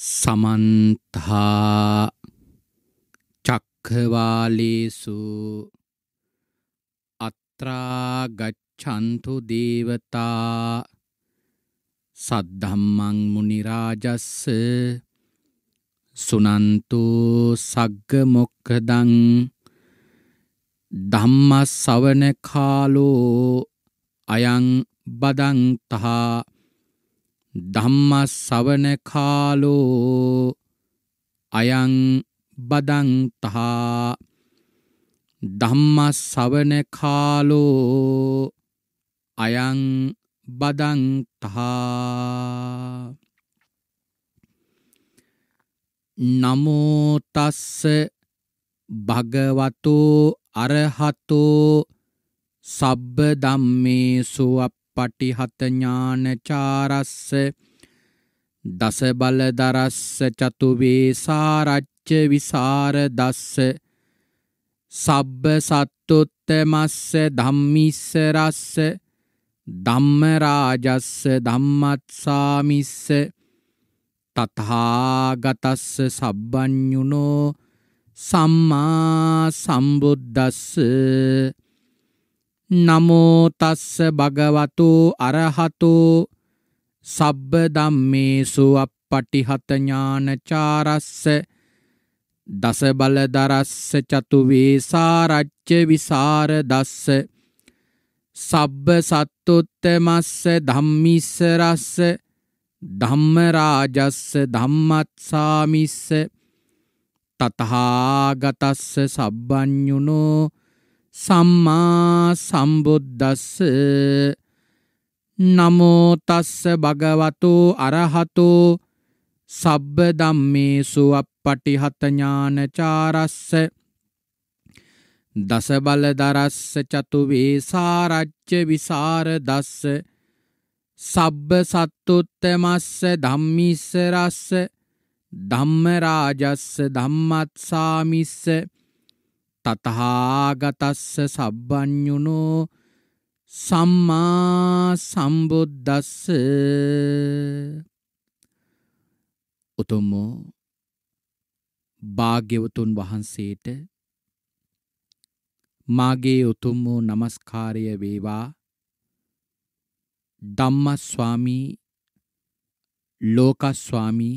සමන්තා චක්කවාලේසු අත්‍රා ගච්ඡන්තු දේවතා සද්ධම්මං මුනි රාජස්ස සුනන්තු සග්ග මොක්ඛදං ධම්ම ශවන කාලෝ අයං බදන්තහා ධම්මස්සවන කාලෝ අයං බදන්තහා ධම්මස්සවන කාලෝ අයං බදන්තහා නමෝතස්ස භගවතෝ අරහතෝ සබ්බ ධම්මේසු අප පටිහත ඥානචාරස්ස දස බල දරස්ස චතු වේසාරච්ච විසර දස්ස සබ්බ සත්තුත්තමස්ස ධම්මිස්ස රස්ස ධම්ම රාජස්ස ධම්මත්සාමිස්ස තථාගතස්ස සබ්බඤුනෝ සම්මා සම්බුද්දස්ස නමෝ තස්ස භගවතු අරහතු සබ්බ ධම්මේසු අප්පටිහත ඥානචාරස්ස දස බල දරස්ස චතු වේසාරච්ච විසර දස්ස සබ්බ සත්තුත්තමස්ස ධම්මිස්ස රස්ස ධම්ම රාජස්ස ධම්මත්සාමිස්ස තතහාගතස්ස සබ්බඤුනෝ සම්මා සම්බුද්දස්ස නමෝ තස්ස භගවතෝ අරහතෝ සබ්බ ධම්මේසු අප්පටිහත ඥානචාරස්ස දස බල දරස්ස චතු වේසාරච්ච විසර දස්ස සබ්බ සත්තුත්තමස්ස ධම්මිස්ස රස්ස ධම්ම රාජස්ස ධම්මත්සාමිස්ස තතහාගතස්ස සබ්බඥුනෝ සම්මා සම්බුද්දස්ස උතුම්මෝ භාග්‍යවතුන් වහන්සේට මාගේ උතුම් වූ নমස්කාරය වේවා ධම්මස්වාමී ලෝකස්වාමී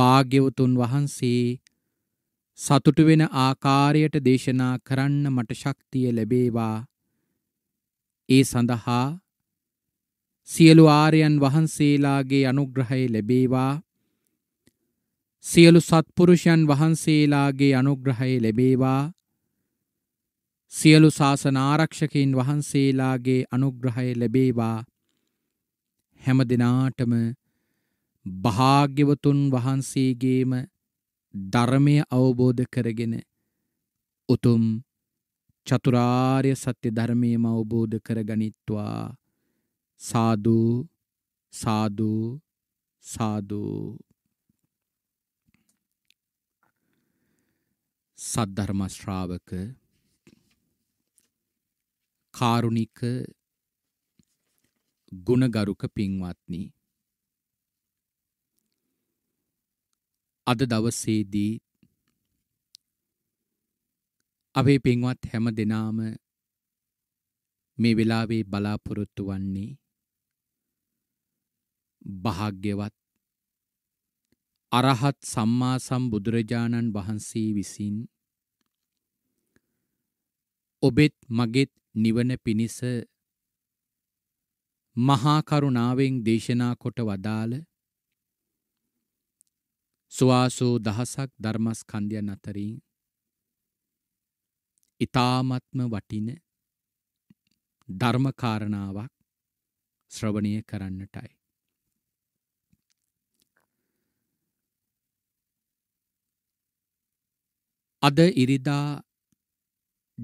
භාග්‍යවතුන් වහන්සේ සතුටු වෙන ආකාරයට දේශනා කරන්න මට ශක්තිය ලැබේවා. ඒ සඳහා සියලු ආර්යයන් වහන්සේලාගේ අනුග්‍රහය ලැබේවා. සියලු සත්පුරුෂයන් වහන්සේලාගේ අනුග්‍රහය ලැබේවා. සියලු ශාසන ආරක්ෂකයන් වහන්සේලාගේ අනුග්‍රහය ලැබේවා. හැම දිනාටම භාග්‍යවතුන් වහන්සේගේම ධර්මය අවබෝධ කරගෙන උතුම් චතුරාර්ය සත්‍ය ධර්මයම අවබෝධ කරගනිත්වා සාදු සාදු සාදු සද්ධර්ම ශ්‍රාවක කාරුණික ගුණගරුක පින්වත්නි අද දවසේදී අපේ පින්වත් හැම දෙනාම මේ වෙලාවේ බලාපොරොත්තු වන්නේ භාග්‍යවත් අරහත් සම්මා සම්බුදුරජාණන් වහන්සේ විසින් ඔබෙත් මගෙත් නිවන පිණිස මහා කරුණාවෙන් දේශනා කොට වදාළ සුවාසූ දහසක් ධර්මස්කන්ධයන් අතරින් ඊ타මත්ම වටින ධර්මකාරණාවක් ශ්‍රවණය කරන්නටයි. අද ඉරිදා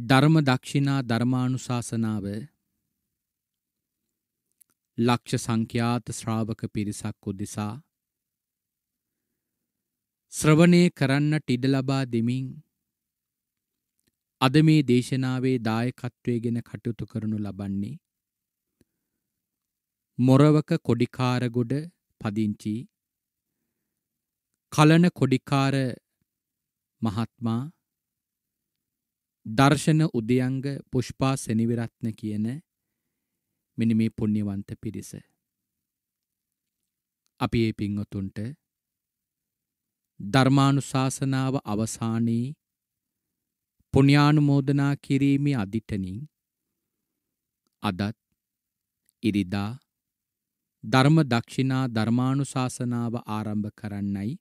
ධර්ම දක්ෂිනා ධර්මානුශාසනාව ලක්ෂ සංඛ්‍යාත ශ්‍රාවක පිරිසක් උදෙසා ශ්‍රවණය කරන්නට ඉඩ ලබා දෙමින් අද මේ දේශනාවේ දායකත්වයේගෙන කටයුතු කරනු ලබන්නේ මොරවක කොඩිකාරගොඩ පදිංචි කලන කොඩිකාර මහත්මා දර්ශන උදයංග පුෂ්පා සෙනවිරත්න කියන මෙනි මේ පුණ්‍යවන්ත පිරිස. අපි මේ පින්වතුන්ට ධර්මානුශාසනාව අවසානයේ පුණ්‍යානුමෝදනා කිරීමේ අදිටනින් අදත් ඉරිදා ධර්ම දක්ෂිනා ධර්මානුශාසනාව ආරම්භ කරන්නයි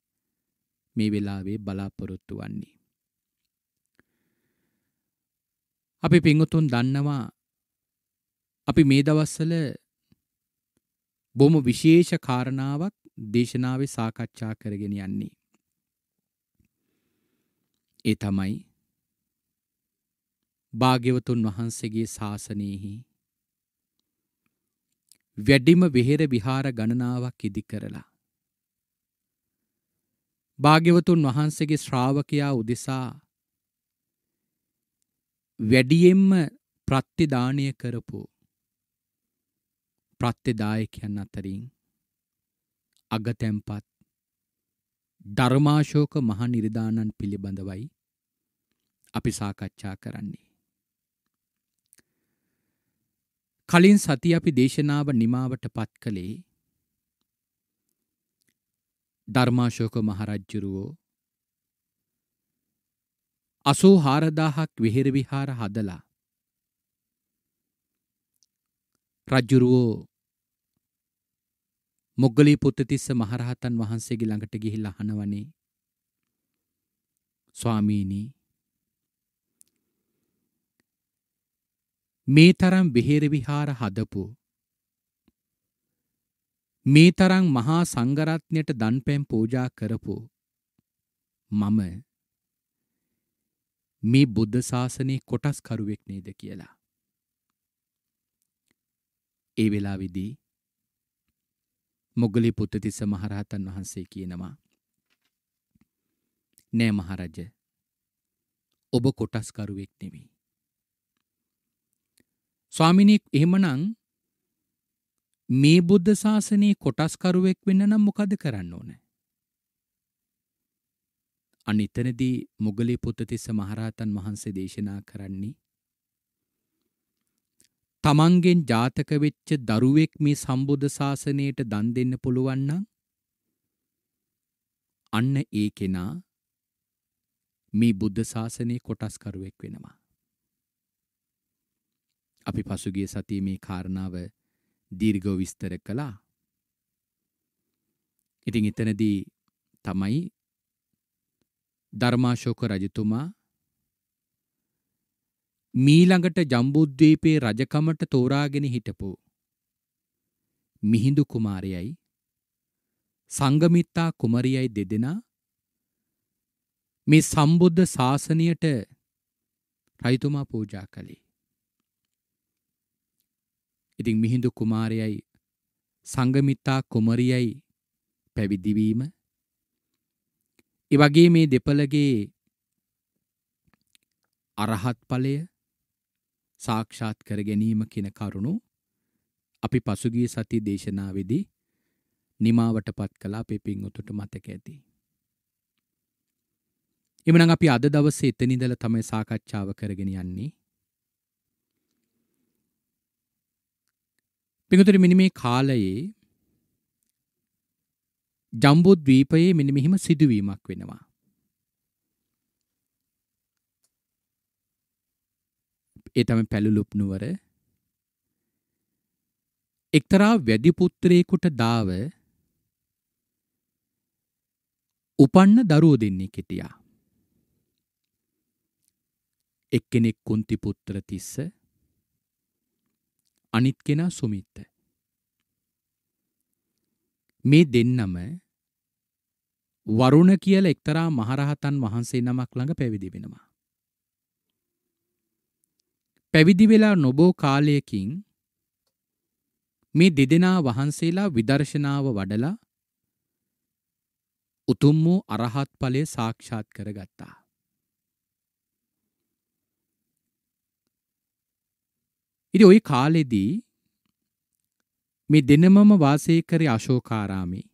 මේ වෙලාවේ බලාපොරොත්තු වන්නේ. අපි පිංගුතුන් දන්නවා අපි මේ දවස්වල බොහොම විශේෂ කාරණාවක් දේශනාවේ සාකච්ඡා කරගෙන යන්නේ. ඒ තමයි භාග්‍යවතුන් වහන්සේගේ ශාසනයෙහි වැඩිම විහෙර විහාර ගණනාවක් ඉදි කරලා භාග්‍යවතුන් වහන්සේගේ ශ්‍රාවකයා උදෙසා වැඩියෙන්ම ප්‍රත්‍යදානය කරපු ප්‍රත්‍යදායකයන් අතරින් අගතැම්පත් ධර්මාශෝක මහ නිර්දානන් පිළිබඳවයි අපි සාකච්ඡා කරන්නේ. කලින් සති අපි දේශනාව නිමාවට පත් කළේ ධර්මාශෝක මහරජ්ජුරුවෝ අසූ හාරදාහක් විහිර විහාර හදලා රජ්ජුරුවෝ මොග්ගලී පුත්තතිස්ස මහරහතන් වහන්සේගේ ළඟට ගිහිල්ලා අහනවනේ ස්වාමීනි මේ තරම් බෙහෙර විහාර හදපු මේ තරම් මහා සංඝරත්නයට දන්පැම් පූජා කරපු මම මේ බුද්ධ ශාසනයේ කොටස්කරුවෙක් නේද කියලා ඒ වෙලාවේදී මොග්ගලී පුත්තතිස්ස මහරහතන් වහන්සේ කියනවා නෑ මහරජ ඔබ කොටස්කරුවෙක් නෙවෙයි ස්වාමිනීක් එහෙමනම් මේ බුද්ධ ශාසනයේ කොටස්කරුවෙක් වෙන්න නම් මොකද කරන්න ඕන අනිතනදී මොගලී පුත්තතිස්ස මහරහතන් වහන්සේ දේශනා කරන්නේ තමන්ගෙන් ජාතක වෙච්ච දරුවෙක් මේ සම්බුද්ධ ශාසනයට දන් දෙන්න පුළුවන් නම් අන්න ඒ කෙනා මේ බුද්ධ ශාසනයේ කොටස්කරුවෙක් වෙනවා. අපි පසුගිය සතියේ මේ කාරණාව දීර්ඝව විස්තර කළා. ඉතින් එතනදී තමයි ධර්මාශෝක රජතුමා මීළඟට ජම්බුද්වීපයේ රජකමට තෝරාගෙන හිටපු මිහිඳු කුමාරයයි සංගමිත්තා කුමරියයි දෙදෙනා මේ සම්බුද්ධ ශාසනයට රයිතුමා පූජා කළේ. ඉතින් මිහිඳු කුමාරයයි සංගමිත්තා කුමරියයි පැවිදිවීම ඒ වගේ මේ දෙපළගේ අරහත් ඵලය සාක්ෂාත් කර ගැනීම කියන කරුණු අපි පසුගිය සති දේශනාවේදී නිමාවටපත් කළ අපේ පින්වතුන්ට මතක ඇති. එමනම් අපි අද දවසේ එතන ඉඳලා තමයි සාකච්ඡාව කරගෙන යන්නේ. පින්වතුනි මෙන්න මේ කාලයේ ජම්බුද්වීපයේ මෙන්න මෙහිම සිදුවීමක් වෙනවා. ඒ තමයි පැලුලුප් නුවර. එක්තරා වැඩි පුත්‍රයෙකුට දාව උපන්න දරුවෝ දෙන්නෙක් හිටියා. එක්කෙනෙක් කුන්ති පුත්‍ර තිස්ස අනිත් කෙනා සුමිත්ත. මේ දෙන්නම වරුණ කියලා එක්තරා මහරහතන් වහන්සේ නමක් ළඟ පැවිදි වෙනවා. පැවිදි වෙලා නොබෝ කාලයකින් මේ දෙදෙනා වහන්සේලා විදර්ශනාව වඩලා උතුම් වූ අරහත් ඵලය සාක්ෂාත් කරගත්තා. ඉතින් ওই කාලෙදී මේ දෙනමම වාසය කරේ අශෝකාරාමේ.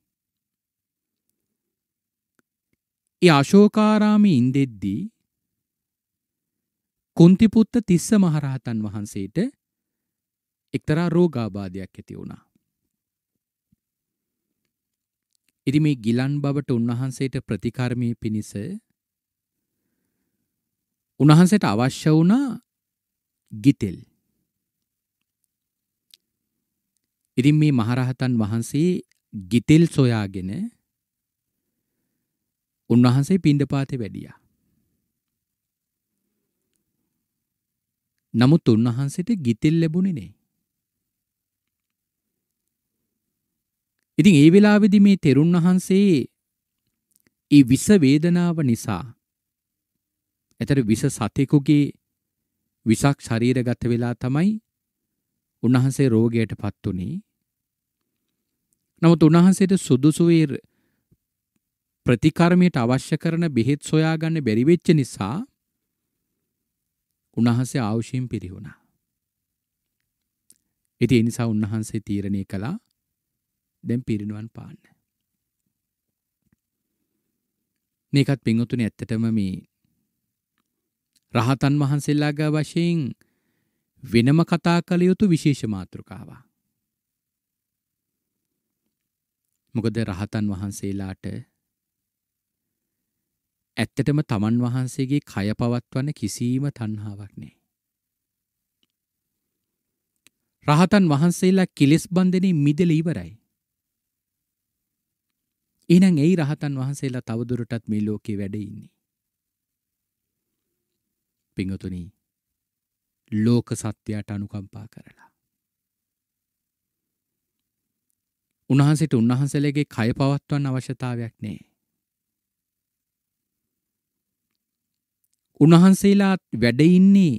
ඒ අශෝකාරාමේ ඉඳෙද්දී කුන්තිපුත්ත තිස්ස මහරහතන් වහන්සේට එක්තරා රෝගාබාධයක් ඇති වුණා. ඉතින් මේ ගිලන් බවට උන්වහන්සේට ප්‍රතිකර්මී පිණිස උන්වහන්සේට අවශ්‍ය වුණා ගිතෙල්. ඉතින් මේ මහරහතන් වහන්සේ ගිතෙල් සොයාගෙන උන්වහන්සේ පිණ්ඩපාතේ වැඩියා. නමුත් උන්වහන්සේට ගිතිල් ලැබුණේ නෑ. ඉතින් ඒ වෙලාවේදී මේ තෙරුන් වහන්සේ ඒ විස වේදනාව නිසා එතර විස සතෙකුගේ විසක් ශරීරගත වෙලා තමයි උන්වහන්සේ රෝගයටපත් උනේ. නමුත් උන්වහන්සේට සුදුසු ප්‍රතිකර්මයට අවශ්‍ය කරන බෙහෙත් සොයාගන්න බැරි වෙච්ච නිසා උන්වහන්සේ ආවුෂයෙන් පිරිහුණා. ඉතින් ඒ නිසා උන්වහන්සේ තීරණය කළා දැන් පිරිනුවන් පාන්න. මේකත් පින්වතුනි ඇත්තටම මේ රහතන් වහන්සේලා ගා වශයෙන් වෙනම කතා කළ යුතු විශේෂ මාතෘකාවක්. මොකද රහතන් වහන්සේලාට ඇත්තටම තමන් වහන්සේගේ කය පවත්වන්න කිසිම තණ්හාවක් නැහැ. රහතන් වහන්සේලා කිලස් බන්ධනේ මිදෙලා ඉවරයි. එහෙනම් ඇයි රහතන් වහන්සේලා තවදුරටත් මේ ලෝකේ වැඩ ඉන්නේ? පිංගතුනි ලෝක සත්‍යයට අනුකම්පා කරලා. උන්වහන්සේට උන්වහන්සේලගේ කය පවත්වන්න අවශ්‍යතාවයක් නැහැ. උන්වහන්සේලාත් වැඩ ඉන්නේ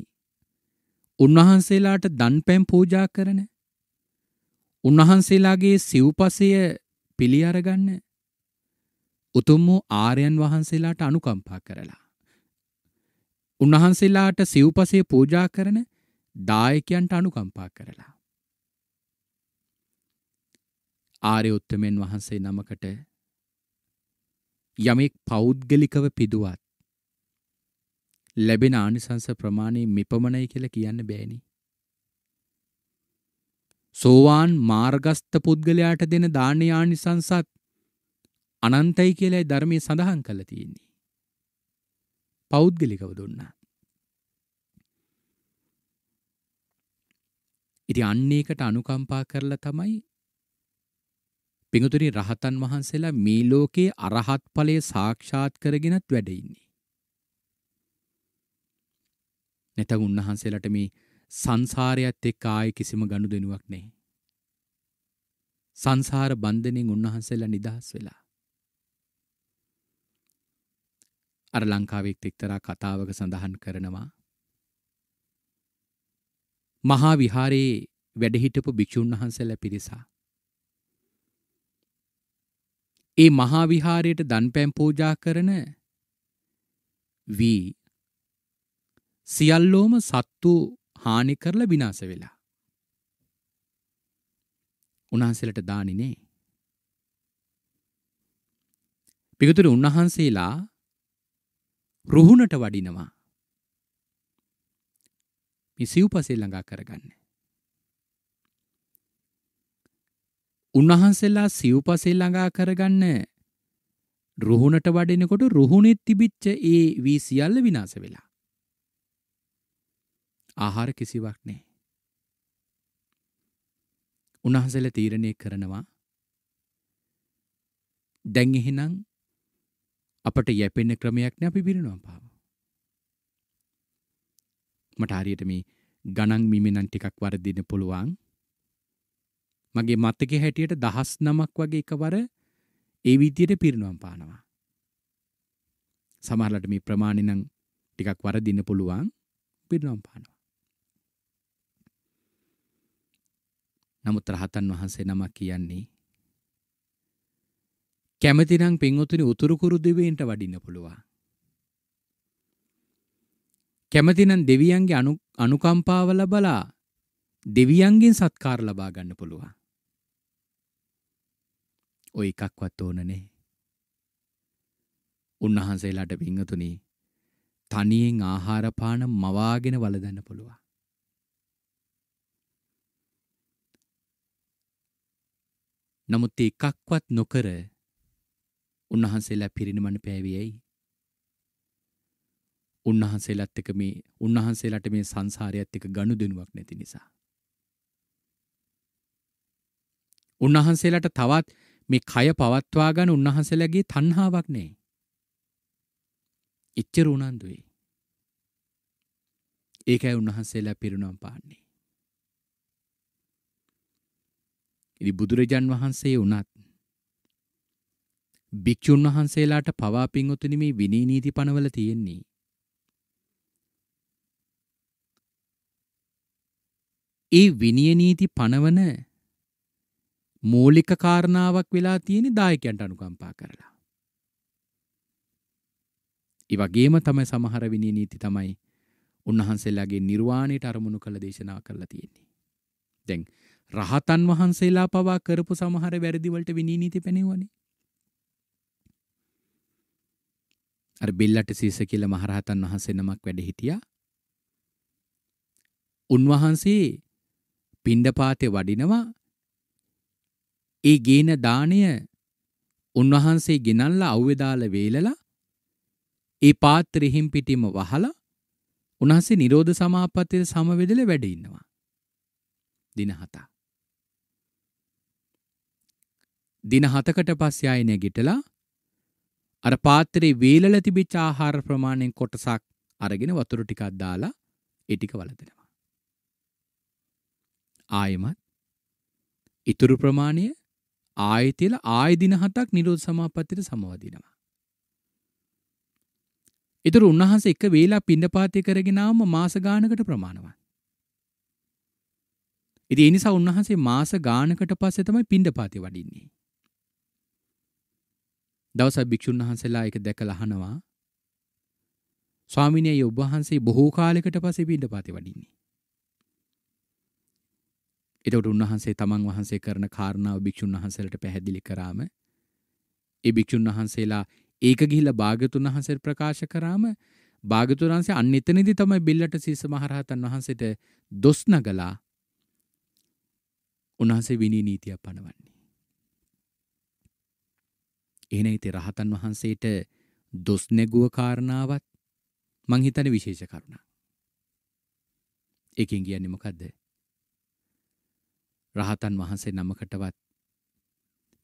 උන්වහන්සේලාට දන්පැම් පූජා කරන උන්වහන්සේලාගේ සිව්පසය පිළි අරගන්න උතුම් වූ ආර්යයන් වහන්සේලාට අනුකම්පා කරලා උන්වහන්සේලාට සිව්පසය පූජා කරන දායකයන්ට අනුකම්පා කරලා ආර්ය උත්තමයන් වහන්සේ නමකට යමෙක් පෞද්ගලිකව පිදුවත් ලැබෙන ආනිසංස ප්‍රමාණය මෙපමණයි කියලා කියන්න බෑනේ. සෝවාන් මාර්ගස්ත පුද්ගලයාට දෙන දානය ආනිසංසත් අනන්තයි කියලයි ධර්මය සඳහන් කළ තියෙන්නේ. පෞද්ගලිකව දුන්නා. ඉති අන්නේකට අනුකම්පා කරලා තමයි පිඟුතුරි රහතන් වහන්සේලා මේ ලෝකේ අරහත් ඵලය සාක්ෂාත් කරගෙනත් වැඩඉන්නේ. නැතැ උන්වහන්සේලට මේ සංසාරයත් එක් ආය කිසිම ගණු දෙනුවක් නෙහි. සංසාර බන්ධනින් උන්වහන්සේලා නිදහස් වෙලා. අර ලංකාවෙක් තෙක්තරා කතාවක සඳහන් කරනවා. මහා විහාරයේ වැඩහිටපු භික්‍ෂූන් වහන්සේල පිරිසා. ඒ මහා විහාරයට දන් පැම් පෝජා කරන වී සියල්ලෝම සත්තු හානි කරලා විනාස වෙලා. උන්වහන්සේලට දානි නේ. පිගතුරු උන්වහන්සේලා රුහුණට වඩිනවා. මේ සිව්පසේ ළඟා කරගන්න. උන්වහන්සේලා සිව්පසේ ළඟා කරගන්න රුහුණට වඩිනකොට රුහුණෙත් තිබිච්ච ඒ වී සියල්ල විනාශ වෙලා. ආහාර කිසිවක් නෑ. උන්වහන්සේලා තීරණය කරනවා දැන් එහෙනම් අපට යැපෙන ක්‍රමයක් නෑ අපි බිරිනවා පාව. මට හරියට මේ ගණන් මිමෙනන් ටිකක් වර්ධින්න පුළුවන්. මගේ මතකේ හැටියට දහස් නමක් වගේ එකවර ඒ විදියට පිරිනුවම් පානවා. සමහරලට මේ ප්‍රමාණය නම් ටිකක් වරදින්න පුළුවන් පිරිනුවම් පානවා. නමුත් රහතන් වහන්සේ නමක් කියන්නේ කැමතිනම් පින්වතුනි උතුරුකුරු දෙවියන්ට වඩින්න පුළුවන්. කැමතිනම් දෙවියන්ගේ අනුකම්පාව ලබලා දෙවියන්ගෙන් සත්කාර ලබා ගන්න පුළුවන්. ඔය එකක්වත් ඕනනේ. උන්වහන්සේලාට පින්වතුනි තනියෙන් ආහාර පාන මවාගෙන වළඳන්න පුළුවන්. නමුත් එකක්වත් නොකර උන්වහන්සේලා පිරිනිමන පෑවියයි. උන්වහන්සේලත් එක මේ උන්වහන්සේලාට මේ සංසාරයත් එක ගණු දෙනුවක් නැති නිසා. උන්වහන්සේලාට තවත් මේ කය පවත්වා ගන්න උන්වහන්සේලාගේ තණ්හාවක් නෑ. එච්චර උනන්දුයි. ඒකයි උන්වහන්සේලා පිරුණම් පාන්නේ. ඉදි බුදුරජාන් වහන්සේ වුණත් භික්ෂුන් වහන්සේලාට පවා පිංඔතුනි මේ විනී නීති පනවල තියෙන්නේ. ඒ විනය නීති පනවන මූලික කාරණාවක් වෙලා තියෙන දායකයන්ට අනුකම්පා කරලා. ඒ වගේම තමයි සමහර විනය නීති තමයි උන්වහන්සේලාගේ නිර්වාණයට අරමුණු කළ දේශනා කරලා තියෙන්නේ. දැන් රහතන් වහන්සේලා පවා කරපු සමහර වැරදිවලට විනීනීති පැනෙවනේ. අර බෙල්ලට සීස කියලා මහරහතන් වහන්සේ නමක් වැඩ හිටියා. උන්වහන්සේ පිණ්ඩපාතේ වඩිනවා. ඒ ගේන දාණය උන්වහන්සේ ගෙනල්ලා අව්වේදාල වේලලා ඒ පාත්‍රෙහිම් පිටිම වහලා උන්වහන්සේ නිරෝධ සමාපත්තියේ සමවැදෙල වැඩ ඉන්නවා. දින හතක්. දින 7කට පස්සේ ආයෙ නැගිටලා අර පාත්‍රේ වේලල තිබිච්ච ආහාර ප්‍රමාණයෙන් කොටසක් අරගෙන වතුර ටිකක් දාලා ඒ ටික වලදෙනවා. ආයෙමත් ඉතුරු ප්‍රමාණය ආයෙ තියලා ආයෙ දින 7ක් නිරෝධ සමාපත්තියට සමවදිනවා. ඉතුරු උන්වහන්සේ එක වේලා පිණ්ඩපාතය කරගෙන ආවම මාස ගානකට ප්‍රමාණවත්. ඉතින් ඒ නිසා උන්වහන්සේ මාස ගානකට පස්සේ තමයි පිණ්ඩපාතය වඩින්නේ. දවස භික්‍ෂූන් වහන්සේලා එක දැක ලහනවා ස්වාමිනය ඔබ වහන්සේ බොහෝ කාලෙකට පසේ පිට පාති වඩින්නේ. එතට උන්වහන්සේ තමන් වහන්සේ කරන කාරණාව භික්‍ෂූන් වහන්සලට පැහැදිලි කරාම ඒ භික්‍ෂූන් වහන්සේලා ඒක ගිහිල භාගතුන් වහන්සේ ප්‍රකාශ කරාම භාගතුරන්සේ අන්න එතනදි තමයි බිල්ලට සීස මහරහතන් වහන්සේට දොස්නගලා උන්වහන්සේ විනී නීතියක් පනවන්නේ. එහෙන හිතේ රහතන් වහන්සේට දොස් නැගුව කාරණාවත් මං හිතන්නේ විශේෂ කරුණා. ඒකෙන් කියන්නේ මොකද්ද? රහතන් වහන්සේ නමකටවත්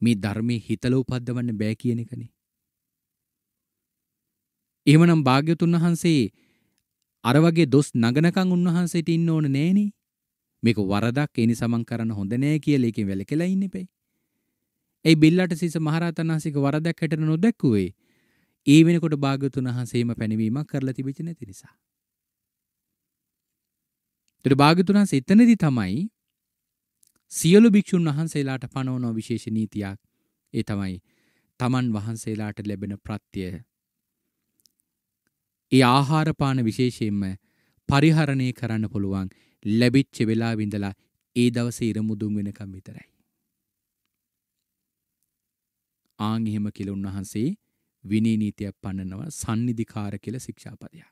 මේ ධර්මයේ හිතල උපද්දවන්න බෑ කියන එකනේ. එහෙමනම් භාග්‍යතුන් වහන්සේ අර වගේ දොස් නගනකන් උන්වහන්සේට ඉන්න ඕන නෑනේ. මේක වරදක් ඒ නිසා මං කරන්න හොඳ නෑ කියලා එකෙන් වැළකීලා ඉන්න එපේ. ඒ බිල්ලට සීස මහරහතන් වහන්සේක වරදක් හැටන නොදැක්කුවේ. ඒ වෙනකොට භාග්‍යතුන් වහන්සේම පැනවීමක් කරලා තිබෙච්ච නැති නිසා. ඒතර භාග්‍යතුන් වහන්සේ එතනදී තමයි සියලු භික්ෂුන් වහන්සේලාට පනවන විශේෂ නීතියක්. ඒ තමයි තමන් වහන්සේලාට ලැබෙන ප්‍රත්‍යය. ඒ ආහාර පාන විශේෂයෙන්ම පරිහරණය කරන්න පුළුවන් ලැබිච්ච වෙලාව ඉඳලා ඒ දවසේ ඉරමුදුන් වෙනකම් විතරයි. ආන් එහෙම කියලා උන්වහන්සේ විනී නීතියක් පන්නනවා sannidhikara කියලා ශික්ෂාපදයක්.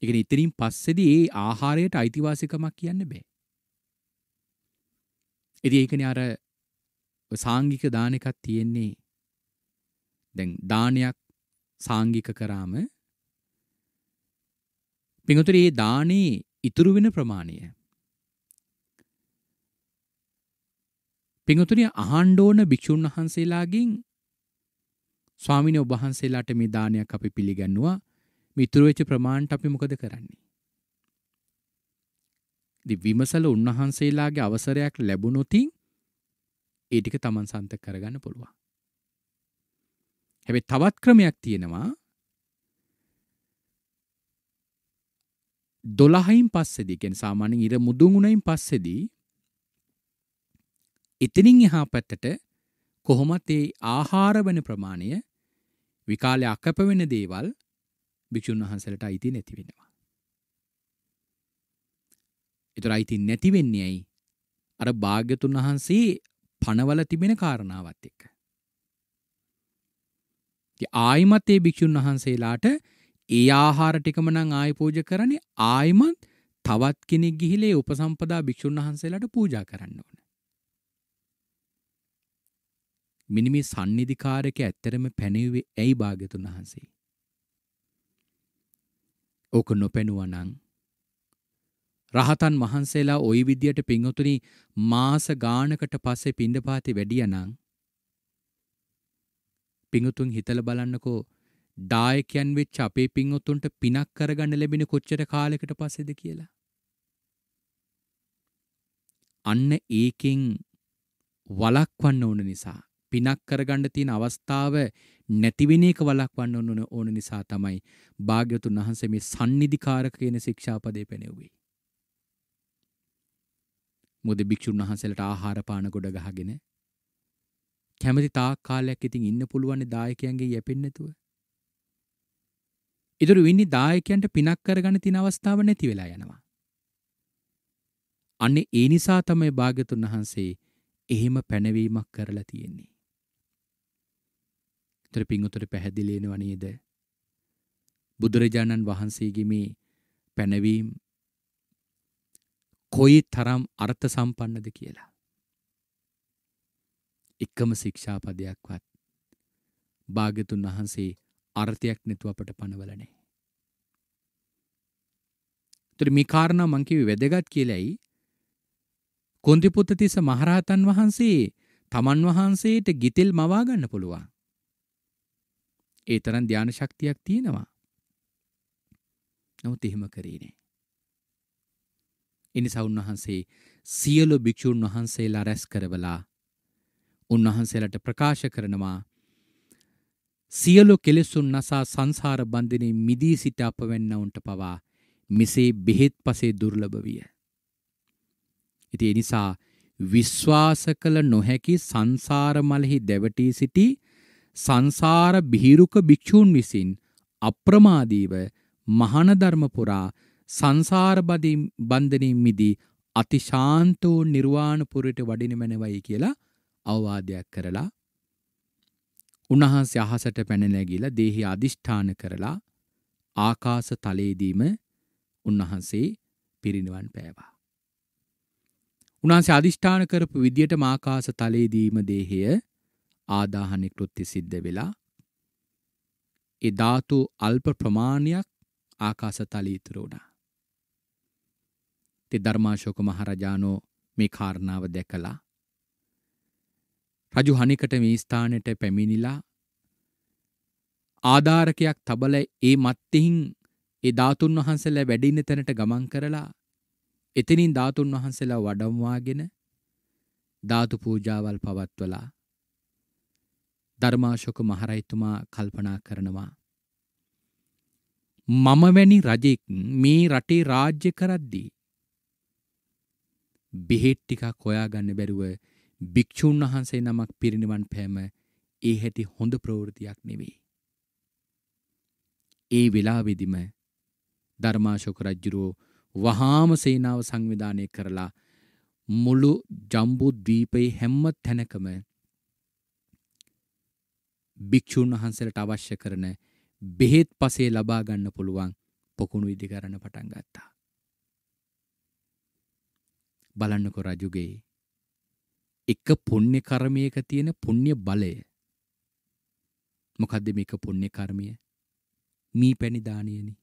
ඒ කියන්නේ ඉතින් පස්සේදී ඒ ආහාරයට අයිතිවාසිකමක් කියන්න බෑ. ඉතින් ඒකනේ අර සාංගික දාන එකක් තියෙන්නේ. දැන් දානයක් සාංගික කරාම පිඟුතුරේ දානේ ඉතුරු වෙන ප්‍රමාණය පිඟුතුනි අහන්න ඕන භික්ෂුන් වහන්සේලාගෙන් ස්වාමිනේ ඔබ වහන්සේලාට මේ දානයක් අපි පිළිගන්නවා. මිතුරු වෙච්ච ප්‍රමාණයට අපි මොකද කරන්නේ? ඉතින් විමසල උන්වහන්සේලාගේ අවසරයක් ලැබුණොතින් ඒ ටික Taman සන්තක කරගන්න පුළුවන්. හැබැයි තවත් ක්‍රමයක් තියෙනවා. 12න් පස්සේදී කියන්නේ සාමාන්‍යයෙන් ඉර මුදුන් උණයින් පස්සේදී එතනින් එහා පැත්තට කොහොමත් ඒ ආහාර වන ප්‍රමාණය විකාලය අකප වෙන දේවල් භික්‍ෂූන් වහන්සලට අයිති නැතිවෙනවා. එතුර අයිති නැතිවෙන්නේ ඇයි අර භාග්‍යතුන් වහන්සේ පනවල තිබෙන කාරණාවත් එක්ක. ආයිමත් ඒ භික්‍ෂූන් වහන්සේලාට ඒ ආහාර ටිකමනං ආය පූජ කරන්නේ ආයිමත් තවත් කෙනෙක් ගිහිලේ උපසම්පදා භික්‍ෂූන් වහන්සේලාට පූජා කරන්න ඕන. මෙනි මේ සන්නිධිකාරක ඇත්තරම පැනෙවේ ඇයි භාගතුන් වහන්සේ. ඕක නොපැනුවනං රහතන් වහන්සේලා ওই විදියට පිංගුතුනි මාස ගානකට පස්සේ පින්ඩපාතේ වැඩියනම් පිංගුතුන් හිතලා බලන්නකෝ ඩායකයන් වෙච්ච අපේ පිංගුතුන්ට පිනක් කරගන්න ලැබෙන කොච්චර කාලයකට පස්සේද කියලා අන්න ඒකෙන් වලක්වන්න ඕන නිසා පිනක් කරගන්න තියෙන අවස්ථාව නැති වෙන එක වළක්වන්න ඕන ඕන නිසා තමයි භාග්‍යතුන් වහන්සේ මේ sannidhikaraka කියන ශික්ෂාපදේ පෙනෙව්වේ. මොද භික්ෂුන් වහන්සේලට ආහාර පාන ගොඩ ගහගෙන කැමති තාක් කාලයක් ඉතින් ඉන්න පුළුවන් දායකයන්ගේ යැපෙන්නේ නැතුව. ඉතුරු වෙන්නේ දායකයන්ට පිනක් කරගන්න තියෙන අවස්ථාව නැති වෙලා යනවා. අන්නේ ඒ නිසා තමයි භාග්‍යතුන් වහන්සේ එහෙම පැනවීමක් කරලා තියෙන්නේ. තර පිංහතුර පැහැදිලේෙනව නේද. බුදුරජාණන් වහන්සේගේ මේ පැනවීම් කොයි තරම් අර්ථ සම්පන්නද කියලා. එක්කම ශික්ෂාපදයක්වත් භාගතුන් වහන්සේ අර්ථයක් නැතුව අපට පනවලනේ. ඒතර මේ කාරණා මං කිව්වේ වැදගත් කියලායි කොන්දිපුත්තිස්ස මහරහතන් වහන්සේ තමන් වහන්සේට ගිතෙල් මවා ගන්න පුළුවන්. ඒ තරම් ධාන ශක්තියක් තියෙනවා. නමුත් එහෙම කරේ නෑ. එනිසා උන්වහන්සේ සියලු භික්ෂූන් වහන්සේලා රැස් කරවලා උන්වහන්සේලාට ප්‍රකාශ කරනවා සියලු කෙලෙසුන් නසා සංසාර බන්ධනේ මිදී සිට අපවෙන්නවුන්ට පවා මෙසේ බෙහෙත් පසේ දුර්ලභ විය. ඉතින් ඒ නිසා විශ්වාස කළ නොහැකි සංසාර මලෙහි දැවටී සිටි සංසාර බිහිරුක භික්ෂූන් විසින් අප්‍රමාදීව මහාන ධර්ම පුරා සංසාර බන්ධනින් මිදී අතිශාන්ත වූ නිර්වාණ පුරයට වඩිනමනවයි කියලා අවවාදයක් කරලා උන්වහන්සේ අහසට පැන නැගිලා දේහය අදිෂ්ඨාන කරලා ආකාශ තලයේදීම උන්වහන්සේ පිරිනිවන් පෑවා. උන්වහන්සේ අදිෂ්ඨාන කරපු විදියට මාකාශ තලයේදීම දේහය ආදාහන කෘත්‍ය සිද්ධ වෙලා ඒ ධාතු අල්ප ප්‍රමාණයක් ආකාශතලී ඉතුරු වුණා. ඉතින් ධර්මාශෝක මහරජාණෝ මේ කාරණාව දැකලා රජු හනිකට මේ ස්ථානෙට පැමිණිලා ආධාරකයක් තබල ඒ මත්තෙහින් ඒ ධාතුන් වහන්සේලා වැඩින්න තැනට ගමන් කරලා එතනින් ධාතුන් වහන්සේලා වඩම්වාගෙන ධාතු පූජාවල් පවත්වලා ධර්මාශෝක මහරජතුමා කල්පනා කරනවා. මම වැනි රජෙක් මේ රටේ රාජ්‍ය කරද්දී බෙහෙත් ටිකක් හොයාගන්න බැරුව භික්ෂුන් වහන්සේ නමක් පිරිනිවන් පෑම ඒ හැටි හොඳ ප්‍රවෘතියක් නෙවෙයි. ඒ වෙලාවේදීම ධර්මාශෝක රජුරෝ වහාම සේනාව සංවිධානය කරලා මුළු ජම්බුද්වීපයේ හැම තැනකම භික්ෂූන් වහන්සේලට අවශ්‍ය කරන බෙහෙත් පසේ ලබා ගන්න පුළුවන් පොකුණු ඉදිකරන පටන් ගත්තා. බලන්නකො රජුගේ එක පුණ්‍ය කර්මයක තියෙන පුණ්‍ය බලය මොකද්ද මේක පුණ්‍ය කර්මය? මී පැණි දාණයනි.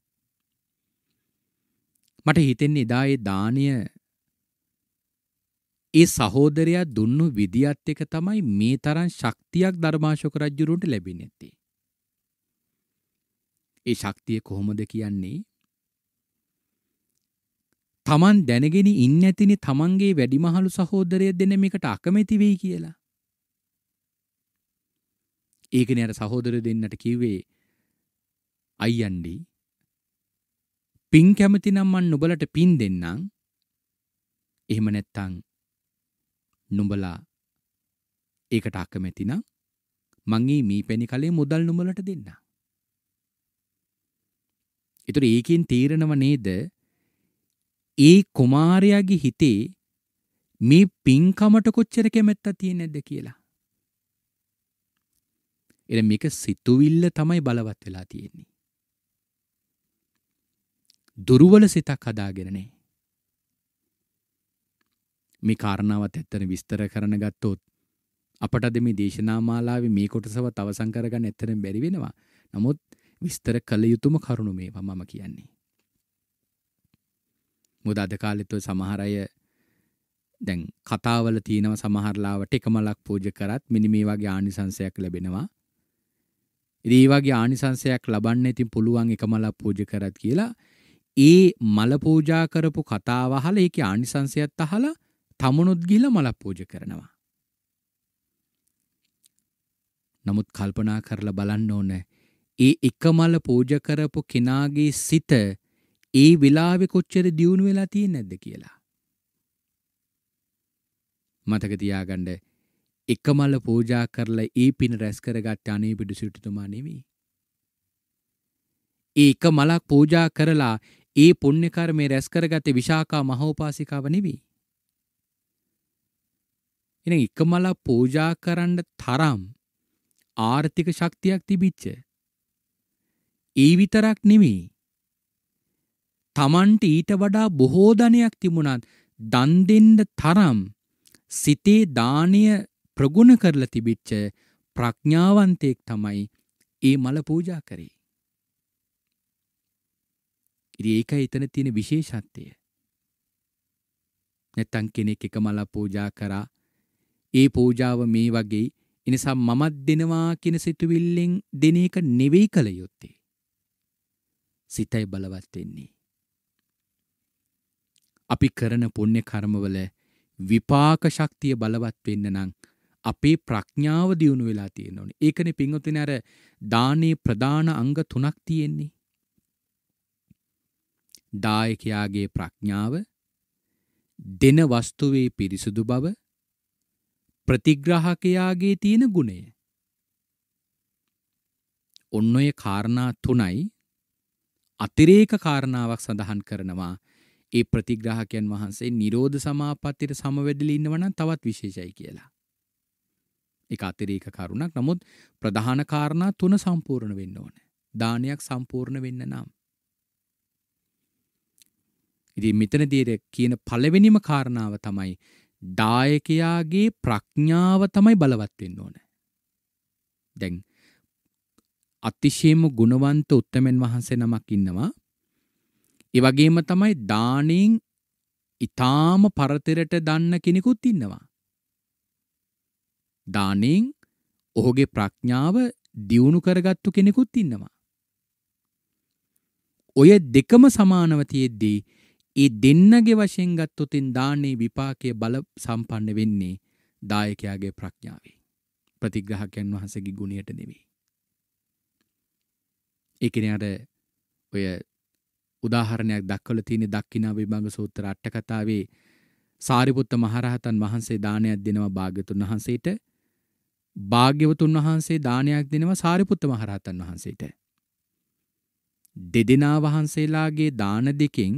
මට හිතෙන්නේ එදා ඒ දාණය ඒ සහෝදරයා දුන්නු විදියත් එක තමයි මේ තරම් ශක්තියක් ධර්මාශෝක රජුරුන්ට ලැබෙන්නේ නැත්තේ. ඒ ශක්තිය කොහොමද කියන්නේ? Taman දැනගෙන ඉන්නේ නැතිනේ Tamanගේ වැඩිමහලු සහෝදරය දෙන මේකට අකමැති වෙයි කියලා. ඒකනේ අර සහෝදර දෙන්නට කිව්වේ අයියන්ඩි පින් කැමති නම් මන් නුඹලට පින් දෙන්නම්. එහෙම නැත්තම් නුඹලා ඒකට අකමැති නම් මං ඒ මීපැණි කලේ මුදල් නුඹලට දෙන්න. ඒතර ඒකෙන් තීරණව නේද ඒ කුමාරයාගේ හිතේ මේ පින්කමට කොච්චර කැමැත්ත තියෙන නැද්ද කියලා. එර මේක සිතුවිල්ල තමයි බලවත් වෙලා තියෙන්නේ. දුරුවල සිතක් හදාගෙන නෑ. මේ කාරණාවත් ඇත්තන විස්තර කරන ගත්තොත් අපට අද මේ දේශනා මාලාවේ මේ කොටසව තවසන් කරගන්න ඇත්තටම බැරි වෙනවා. නමුත් විස්තර කළ යුතුම කරුණු මේවා මම කියන්නේ. මොකද අද කාලෙත් ඔය සමහර අය දැන් කතාවල තියෙනවා සමහර ලාවට එකමලක් පූජා කරත් මෙනි මේ වගේ ආනිසංශයක් ලැබෙනවා. ඉතින් මේ වගේ ආනිසංශයක් ලබන්න ඉතින් පුළුවන් එකමලක් පූජා කරත් කියලා ඒ මල පූජා කරපු කතාව අහලා ඒකේ ආනිසංශයත් අහලා තමනුත් ගිහිල මලක් පූජ කරනවා. නමුත් කල්පනා කරලා බලන්න ඕන ඒ එක මල පූජ කරපු කෙනාගේ සිත ඒ වෙලාවේ කොච්චර දියුණු වෙලා තියෙන්නේ නැද්ද කියලා. මතක තියාගන්න එක මල පූජා කරලා ඒ පින රැස් කරගත් අනේ පිටු සිටුතුමා නෙවෙයි. ඒ එක මලක් පූජා කරලා ඒ පුණ්‍ය කර්මය රැස් කරගත්තේ විශාකා මහෝපාසිකාව නෙවෙයි. එන එකමලා පූජා කරන්න තරම් ආර්ථික ශක්තියක් තිබිච්ච. ඒ විතරක් නෙමෙයි. Tamanට ඊට වඩා බොහෝ ධනයක් තිබුණත් දන් දෙන්න තරම් සිතේ දානය ප්‍රගුණ කරලා තිබිච්ච ප්‍රඥාවන්තයෙක් තමයි ඒ මල පූජා කරේ. ඉතින් ඒකයි එතන තියෙන විශේෂත්වය. නැත්තම් කෙනෙක් එක මල පූජා කරා ඒ පූජාව මේ වගේ එනිසා මමත් දෙනවා කියන සිතුවිල්ලෙන් දෙන එක නෙවෙයි කළ යුත්තේ. සිතයි බලවත් වෙන්නේ. අපි කරන පුණ්‍ය කර්මවල විපාක ශක්තිය බලවත් වෙන්න නම් අපේ ප්‍රඥාව දියුණු වෙලා තියෙන්න ඕනේ. ඒකනේ පින්වතුනි අර දානේ ප්‍රධාන අංග තුනක් තියෙන්නේ. දායකයාගේ ප්‍රඥාව දෙන වස්තුවේ පිරිසුදු බව ප්‍රතිග්‍රාහකයාගේ තියෙන ගුණය. ඔන්න ඔය කාරණා තුනයි අතිරේක කාරණාවක් සඳහන් කරනවා ඒ ප්‍රතිග්‍රාහකයන් වහන්සේ නිරෝධ සමාපත්තියට සමවැදිලි ඉන්නව නම් තවත් විශේෂයි කියලා. ඒක අතිරේක කරුණක්. නමුත් ප්‍රධාන කාරණා තුන සම්පූර්ණ වෙන්න ඕනේ. දානයක් සම්පූර්ණ වෙන්න නම්. ඉතින් මෙතනදී කියන පළවෙනිම කාරණාව තමයි දායකයාගේ ප්‍රඥාව තමයි බලවත් වෙන්න ඕන. දැන් අතිශයම ගුණවන්ත උත්තමෙන් වහන්සේ නමක් ඉන්නවා. ඒ වගේම තමයි දානෙන් ඊටාම පරතරට දන්න කෙනෙකුත් ඉන්නවා. දානෙන් ඔහුගේ ප්‍රඥාව දියුණු කරගත්තු කෙනෙකුත් ඉන්නවා. ඔය දෙකම සමානව තියෙද්දී ඒ දෙන්නගේ වශයෙන් ගත්තොතින් දානේ විපාකයේ බල සම්පන්න වෙන්නේ දායකයාගේ ප්‍රඥාවයි. ප්‍රතිග්‍රහකයන් වහන්සේගේ ගුණයට නෙවෙයි. ඒ කියන්නේ ඔය උදාහරණයක් දක්වල තියෙන දක්ෂිනා විභංග සූත්‍ර අට කතාවේ සාරිපුත්ත මහරහතන් වහන්සේ දානයක් දෙනවා භාග්‍යතුන් වහන්සේට. භාග්‍යවතුන් වහන්සේ දානයක් දෙනවා සාරිපුත්ත මහරහතන් වහන්සේට. දෙදෙනා වහන්සේලාගේ දාන දෙකෙන්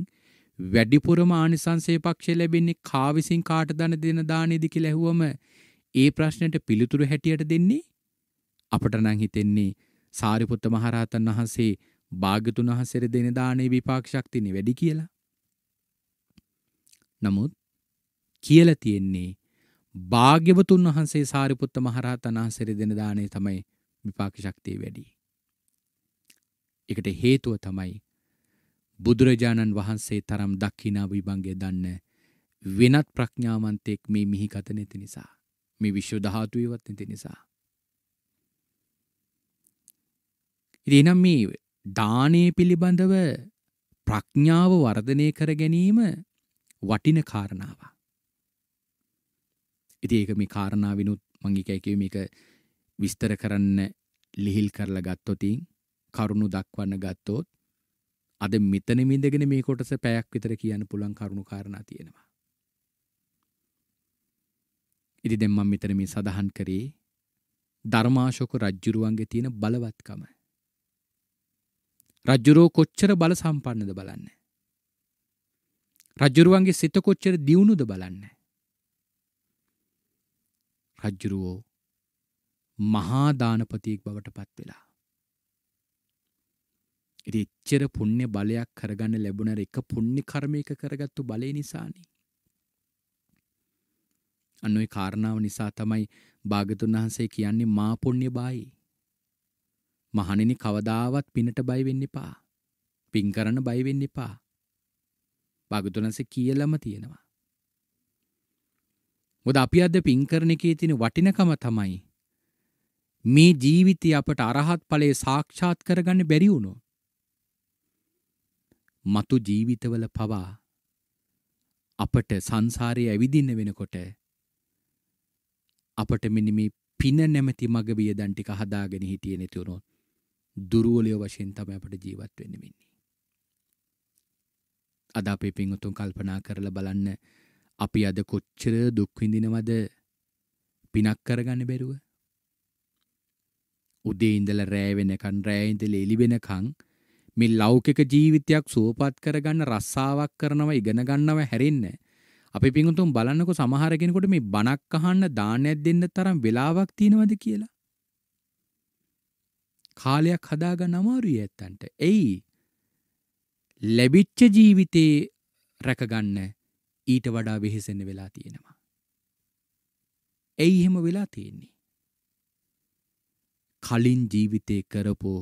වැඩිපුරම ආනිසංසයේ පක්ෂය ලැබෙන්නේ කා විසින් කාට දන දෙන දානේද කියලා ඇහුවම ඒ ප්‍රශ්නයට පිළිතුරු හැටියට දෙන්නේ අපට නම් හිතෙන්නේ සාරිපුත්ත මහරහතන් වහන්සේ භාග්‍යතුන් වහන්සේට දෙන දානේ විපාක ශක්තියනේ වැඩි කියලා. නමුත් කියලා තියෙන්නේ භාග්‍යවතුන් වහන්සේ සාරිපුත්ත මහරහතන් වහන්සේට දෙන දානේ තමයි විපාක ශක්තිය වැඩි. ඒකට හේතුව තමයි බුදුරජාණන් වහන්සේ තරම් දක්ෂිනා විභංගය දන්න වෙනත් ප්‍රඥාවන්තයෙක් මේ මිහි කත නැති නිසා මේ විශ්ව ධාතුවේවත් නැති නිසා ඉතින් එනම් මේ දානයේ පිළිබඳව ප්‍රඥාව වර්ධනය කර ගැනීම වටින කාරණාව. ඉතින් ඒක මේ කාරණාවිනුත් මම එකයි මේක විස්තර කරන්න ලිහිල් කරලා ගත්තොතින් කරුණු දක්වන්න ගත්තොත් අද මෙතන මිඳගෙන මේ කොටස පැයක් විතර කියන්න පුළුවන් කරුණු කාරණා තියෙනවා. ඉතින් දැන් මම මෙතන මේ සඳහන් කරේ ධර්මාශෝක රජුරුවන්ගේ තියෙන බලවත්කම. රජුරෝ කොච්චර බල සම්පන්නද බලන්න. රජුරුවන්ගේ සිත කොච්චර දියුණුද බලන්න. රජ්ජුරුවෝ මහා දානපතියෙක් බවට පත් වෙලා ඉතින් එච්චර පුණ්‍ය බලයක් කරගන්න ලැබුණර එක පුණ්‍ය කර්මයක කරගත්තු බලේ නිසානේ. අන්න ওই කාරණාව නිසා තමයි භාගතුන් වහන්සේ කියන්නේ මා පුණ්‍ය බායි. මහණෙනි කවදාවත් පිනට බය වෙන්න එපා. පින් කරන්න බය වෙන්න එපා. භාගතුන් වහන්සේ කියලාම තියෙනවා. මොකද අපි අද පින් කරන එකේ තියෙන වටිනකම තමයි මේ ජීවිතය අපට අරහත් ඵලයේ සාක්ෂාත් කරගන්න බැරි වුණොත් මතු ජීවිතවල පවා අපට සංසාරයේ ඇවිදින්න වෙනකොට අපට මෙන්න මේ පින නැමැති මග වියදම් ටික හදාගෙන හිටියේ නැති වුණොත් දුර්වලයෝ වශයෙන් තමයි අපට ජීවත් වෙන්න වෙන්නේ. අද අපේ පින්වතුන් කල්පනා කරලා බලන්න අපි අද කොච්චර දුක් විඳිනවද පිනක් කරගන්න බැරුව? උදේ ඉඳලා රෑ වෙනකන් රෑ ඉඳලා එළි වෙනකන් මේ ලෞකික ජීවිතයක් සුවපත් කරගන්න රස්සාවක් කරනවා ඉගෙන ගන්නව හැරෙන්නේ අපි පිඟුතුන් බලන්නකො සමහර කෙනෙකුට මේ බණක් අහන්න දානයක් දෙන්න තරම් වෙලාවක් තියෙනවද කියලා කාලයක් හදාගන්න අමාරුයි ඇත්තන්ට එයි ලැබිච්ච ජීවිතේ රැකගන්න ඊට වඩා වෙහෙසෙන්න වෙලා තියෙනවා එයි එහෙම වෙලා තියෙන්නේ කලින් ජීවිතේ කරපෝ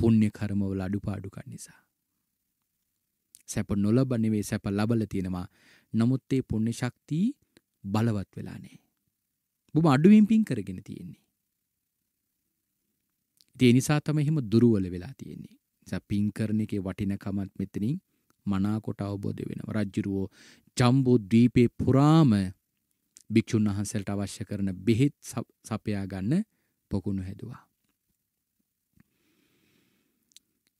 පුණ්‍ය කර්මවල අඩුපාඩුකම් නිසා. සැප නොලබ නෙවෙයි සැප ලබලා තියෙනවා. නමුත් ඒ පුණ්‍ය ශක්තිය බලවත් වෙලා නැහැ. බොම අඩුවෙන් පින් කරගෙන තියෙන්නේ. ඒ නිසා තමයි එහෙම දුර්වල වෙලා තියෙන්නේ. නිසා පින් කරන එකේ වටිනකමත් මෙතනින් මනාකොට අවබෝධ වෙනවා. රජ්ජුරුවෝ ජම්බෝ ද්වීපේ පුරාම භික්ෂුන් වහන්සේලට අවශ්‍ය කරන බෙහෙත් සපයා ගන්න පොකුණු හැදුවා.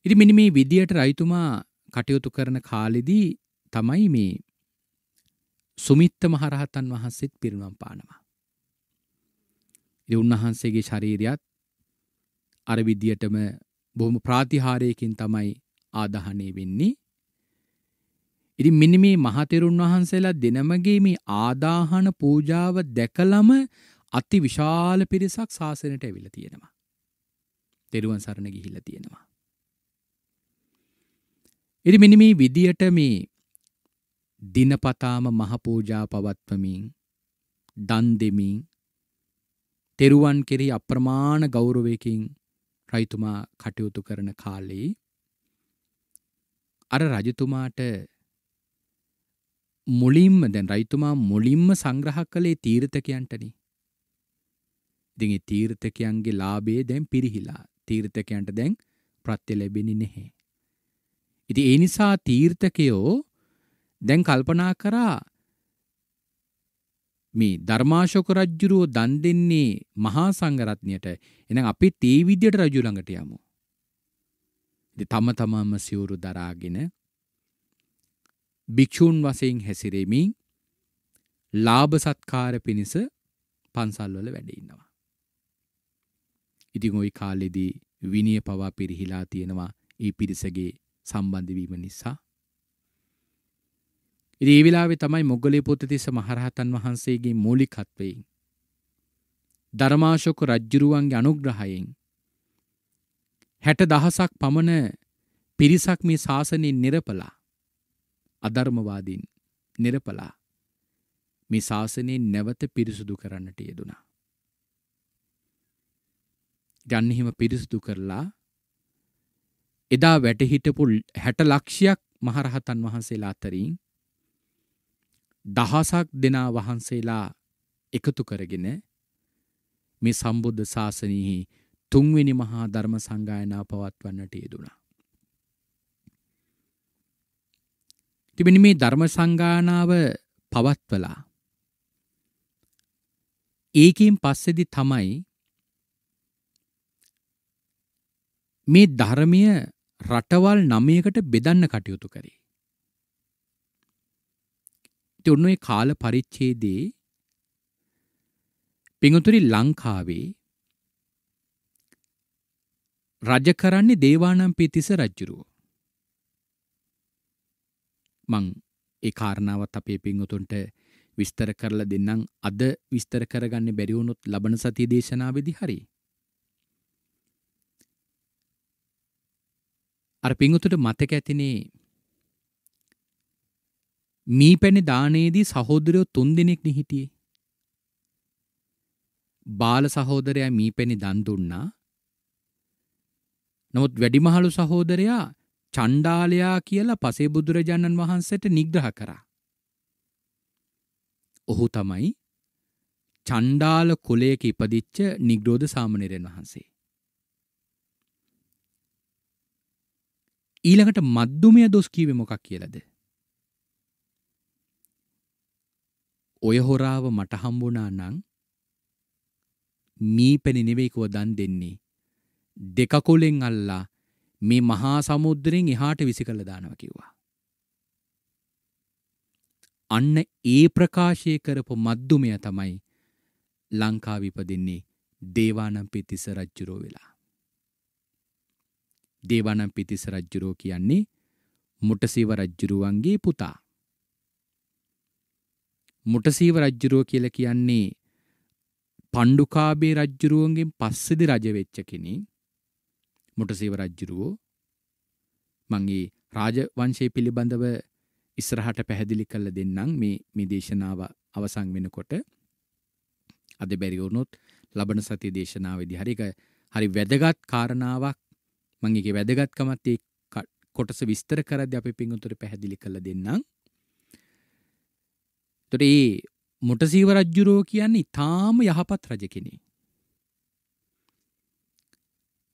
ඉරි මෙනි මේ විදියට රයිතුමා කටයුතු කරන කාලෙදී තමයි මේ සුමිත්ත මහරහතන් වහන්සේත් පිරිනම් පානවා. ඉතින් උන්වහන්සේගේ ශරීරයත් අර විදියටම බොහොම ප්‍රාතිහාරයකින් තමයි ආදාහණය වෙන්නේ. ඉතින් මෙන්න මේ මහතෙරුන් වහන්සේලා දෙනමගේ මේ ආදාහන පූජාව දැකලම අති විශාල පිරිසක් ශාසනයට ඇවිල්ලා තියෙනවා. තෙරුවන් සරණ ගිහිල්ලා තියෙනවා. එරිමිනි මේ විදියට මේ දිනපතාම මහ පූජා පවත්වමින් දන් දෙමින් තෙරුවන් කෙරෙහි අප්‍රමාණ ගෞරවයකින් රයිතුමා කටයුතු කරන කාලේ අර රජතුමාට මුලින්ම දැන් රයිතුමා මුලින්ම සංග්‍රහ කළේ තීර්ථකයන්ටනේ. ඉතින් ඒ තීර්ථකයන්ගේ ලාභය දැන් පිරිහිලා තීර්ථකයන්ට දැන් ප්‍රත්‍ය ලැබෙන්නේ නැහැ. ඉති ඒ නිසා තීර්ථකයෝ දැන් කල්පනා කරා මේ ධර්මාශෝක රජ්ජුරුව දන් දෙන්නේ මහා සංඝරත්නයට එහෙනම් අපි තේ විදියට රජු ළඟට යමු. ඉතින් තම තමම සිවුරු දරාගෙන භික්ෂූන් වශයෙන් හැසිරෙමින් ලාභ සත්කාර පිණිස පන්සල්වල වැඩ ඉන්නවා. ඉතින් ওই කාලෙදී විනය පවා පිරිහිලා තියෙනවා ඒ පිරිසගේ සම්බන්ධවීම නිසා. ඉතින් ඒ වෙලාවේ තමයි මොග්ගලී පුත්තිස්ස මහරහතන් වහන්සේගේ මූලිකත්වයෙන් ධර්මාශෝක රජුරුවන්ගේ අනුග්‍රහයෙන් 60 දහසක් පමණ පිරිසක් මේ ශාසනයෙන් නිරපලා අධර්මවාදීන් නිරපලා මේ ශාසනයෙන් නැවත පිරිසුදු කරන්නට යෙදුනා. ගන්නහිම පිරිසුදු කරලා එදා වැටහිටපු 60 ලක්ෂයක් මහරහතන් වහන්සේලා අතරින් දහසක් දෙනා වහන්සේලා එකතු කරගෙන මේ සම්බුද්ධ ශාසනයෙහි තුන්වෙනි මහා ධර්ම සංගායනා පවත්වන්නට යෙදුණා. තිබෙන මේ ධර්ම සංගායනාව පවත්වලා ඒකෙන් පස්සේදි තමයි මේ ධර්මය රටවල් නමයකට බෙදන්න කටයුතු කරේ. ඔන්න කාල පරිච්ඡේදයේ පිඟුතුරි ලංකාවේ රජ කරන්නේ දේවානම්පිය තිස්ස රජුරෝ. මං ඒ කාරණාවත් අපේ පිංගුතුන්ට විස්තර කරලා දෙන්නම් අද විස්තර කරගන්න බැරි වුණොත් ලබන සතිය දේශනාවේදී හරියි. අර පිංගුතුට මතක ඇතිනේ මී පැණි දානයේදී සහෝදරයෝ තුන් දෙනෙක් නිහිටියේ. බාල සහෝදරයා මී පැණි දන් දුන්නා. නමුත් වැඩිමහලු සහෝදරයා චණ්ඩාලයා කියලා පසේ බුදුරජාණන් වහන්සේට නිග්‍රහ කරා. ඔහු තමයි චණ්ඩාල කුලයක ඉපදිච්ච නිග්‍රෝධ සාමණේරයන් වහන්සේ. ඊළඟට මධ්‍යමය දොස් කීවේ මොකක් කියලාද? ඔය හොරාව මට හම්බුණා නම් මී පැණි නෙවෙයි කව දන් දෙන්නේ. දෙකකොලෙන් අල්ලා මේ මහා සමුද්‍රයෙන් එහාට විසිකලා දානවා කිව්වා. අන්න ඒ ප්‍රකාශය කරපු මද්දුමය තමයි ලංකාව ඉපදින්නේ දේවානම්පියතිස්ස රජුරෝ වෙලා. දේවානම් පිතිස රජ්ජුරෝ කියන්නේ මුටසීව රජ්ජුරුවන්ගේ පුතා. මුටසීව රජ්ජුරුව කියල කියන්නේ පණ්ඩුකාබේ රජ්ජුරුවන්ගෙන් පස්සෙදි රජවෙච්ච කෙනෙ මුටසීව රජ්ජුරුවෝ මගේ රාජවංශය පිළිබඳව ඉස්සරහට පැහැදිලි කල්ල දෙන්නම් මේ මේ දේශනාව අවසං වෙනකොට අද බැරිවුණොත් ලබන සති දේශනාවදි හරික හරි වැදගත් කාරණාවක් මංගේ වැදගත්කමත් ඒ කොටස විස්තර කරද අපි පිංගුතුර පැහැදිලි කළ දෙන්නම්. තොට ඒ මොටසීව රජ්ජුරෝ කියන්නේ තාම යහපත් රජ කෙනෙ.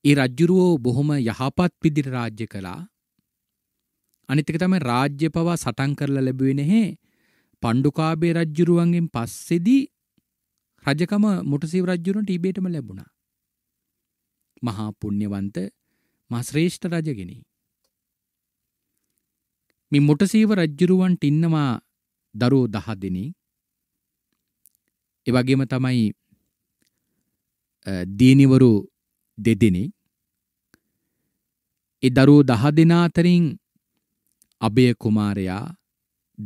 ඒ රජ්ජුරුවෝ බොහොම යහපත් පිදිර රාජ්‍ය කළා අනිතක තම රාජ්‍ය පවා සටන් කරලා ලැබුවේ නැහැ පණ්ඩුකාභය රජ්ජුරුවන්ගෙන් පස්සෙදී රජකම මොටසීව රජ්ජුරුවන්ට ඉබේටම ලැබුණා. මහා පුණ්‍යවන්ත මස්ශ්‍රේෂ්ඨ රජගෙනී. මෙ මොටසීව රජ්ජුරුවන්ට ඉන්නවා දරෝ දහ දෙනේ. එවගේම තමයි දීනිවරු දෙදෙනේ. ඒ දරෝ දහ දෙනා අතරින් අබේ කුමාරයා,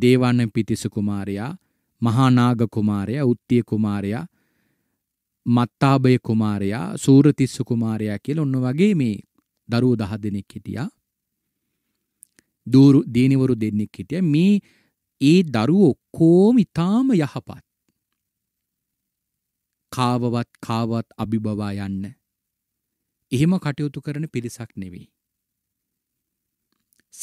දේවාන පිතිස කුමාරයා, මහා නාග කුමාරයා, උත්තිය කුමාරයා, මත්තාබය කුමාරයා, සූරතිස්ස කුමාරයා කියලා ඔන්න වගේ මේ දරුවෝ 10 දෙනෙක් හිටියා. දూరు දේනිවරු දෙන්නෙක් හිටියා. මේ ඒ දරුවෝ කොහොම ඊටාම යහපත්. කාවවත් කාවත් අභිබවා යන්න. එහෙම කටයුතු කරන පිරිසක් නෙවෙයි.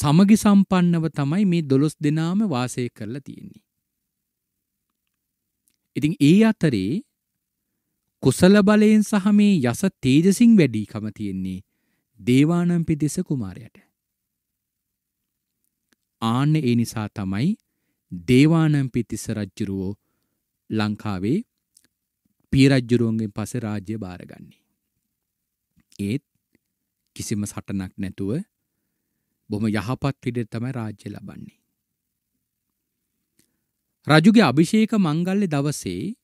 සමගි සම්පන්නව තමයි මේ 12 දෙනාම වාසය කරලා තියෙන්නේ. ඉතින් ඒ අතරේ කුසල බලයෙන් සහ මේ යස තේජසින් වැඩිකම තියෙන්නේ දේවානම්පි දෙස කුමාරයට. ආන්න ඒ නිසා තමයි දේවානම්පිතිස්ස රජ්ජුරුවෝ ලංකාවේ පීරජ්ජුරුවන්ගෙන් පස රාජ්‍ය භාරගන්නේ. ඒත් කිසිම සටනක් නැතුව බොම යහපත් විඩ තමයි රාජ්‍ය ලබන්නේ. රජුගේ අභිෂේක මංගල්ලෙ දවසේ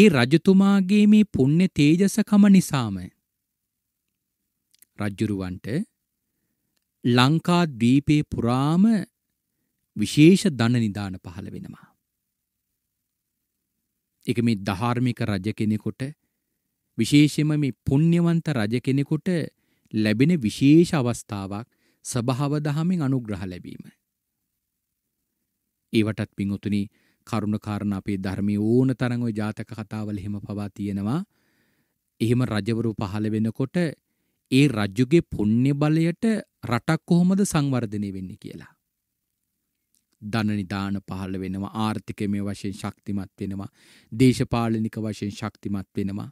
ඒ රජතුමාගේ මේ පුුණ්‍ය තේජසකම නිසාම රජ්ජුරුවන්ට ලංකා දීපේ පුරාම විශේෂ දන නිදාන පහළ වෙනවා. එක මේ ධාර්මික රජ කෙනෙකුට විශේෂම මේ පුණ්‍යවන්ත රජ කෙනෙකුට ලැබෙන විශේෂ අවස්ථාවක් සභාව දහමෙන් අනුග්‍රහ ලැබීම. ඒවටත් පිංඔතුනි කරුණ කාරණා අපේ ධර්මයේ ඕන තරම් ওই ජාතක කතාවල එහෙම පවා තියෙනවා. එහෙම රජවරු පහළ වෙනකොට ඒ රජුගේ පුණ්‍ය බලයට රටක් කොහොමද සංවර්ධනය වෙන්නේ කියලා. ධන නිදාන පහළ වෙනවා ආර්ථිකමය වශයෙන් ශක්තිමත් වෙනවා දේශපාලනික වශයෙන් ශක්තිමත් වෙනවා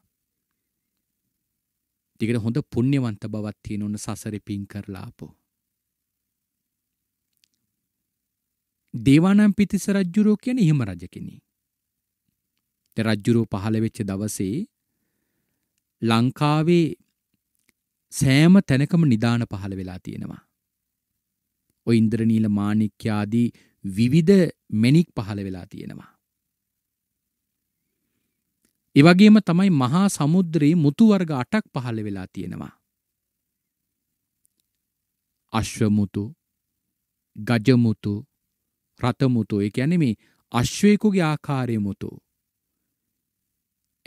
ටිකට හොඳ පුණ්‍යවන්ත බවක් තියෙන ඔන්න සසරේ පින් කරලා ආපෝ දේවානම් පිතිස රජුරෝ කියන්නේ එහෙම රජ කෙනෙක් දැන් රජුරෝ පහළ වෙච්ච දවසේ ලංකාවේ සෑම තැනකම නිදාන පහළ වෙලා තියෙනවා. ඔය ඉන්ද්‍රනීල මාණික්‍යාදී විවිධ මෙනික් පහළ වෙලා තියෙනවා. ඒ වගේම තමයි මහා සමුද්‍රයේ මුතු වර්ග 8ක් පහළ වෙලා තියෙනවා. අශ්ව මුතු, ගජ මුතු, රත මුතු. ඒ කියන්නේ මේ අශ්වයෙකුගේ ආකාරයේ මුතු.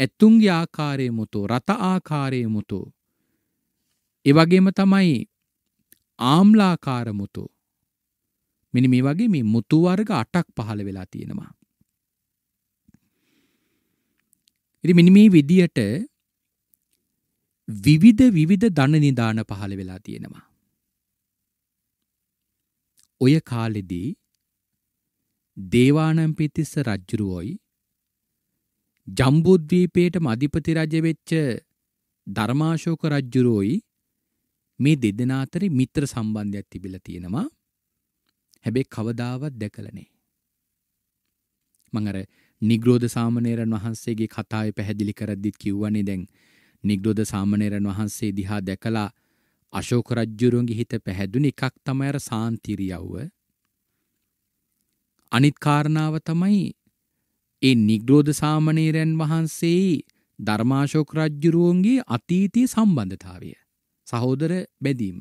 ඇතුන්ගේ ආකාරයේ මුතු, රත ආකාරයේ මුතු. ඒ වගේම තමයි ආම්ලාකාර මුතු. මෙන්න මේ වගේ මේ මුතු වර්ග 8ක් පහළ වෙලා තියෙනවා. ඉතින් මෙන්න මේ විදියට විවිධ විවිධ ධන නිදාන පහළ වෙලා තියෙනවා. ඔය කාලෙදී දේවානම්පියතිස්ස රජුරුවෝයි ජම්බුද්වීපයටම අධිපති රජ වෙච්ච ධර්මාශෝක රජුරුවෝයි මේ දෙදෙනා අතරේ මිත්‍ර සම්බන්ධයක් තිබිලා තියෙනවා. හැබැයි කවදාවත් දැකලා නැහැ. මම අර නිග්‍රෝධ සාමණේරයන් වහන්සේගේ කතාවේ පැහැදිලි කරද්දිත් කිව්වනේ දැන් නිග්‍රෝධ සාමණේරයන් වහන්සේ දිහා දැකලා අශෝක රජුරුවන්ගේ හිත පැහැදුණ එකක් තමයි අර සාන්තිරියව. අනිත් කාරණාව තමයි ඒ නිග්‍රෝධ සාමණේරයන් වහන්සේ ධර්මාශෝක රජුරුවන්ගේ අතීතී සම්බන්ධතාවය. සහෝදර බැදීම.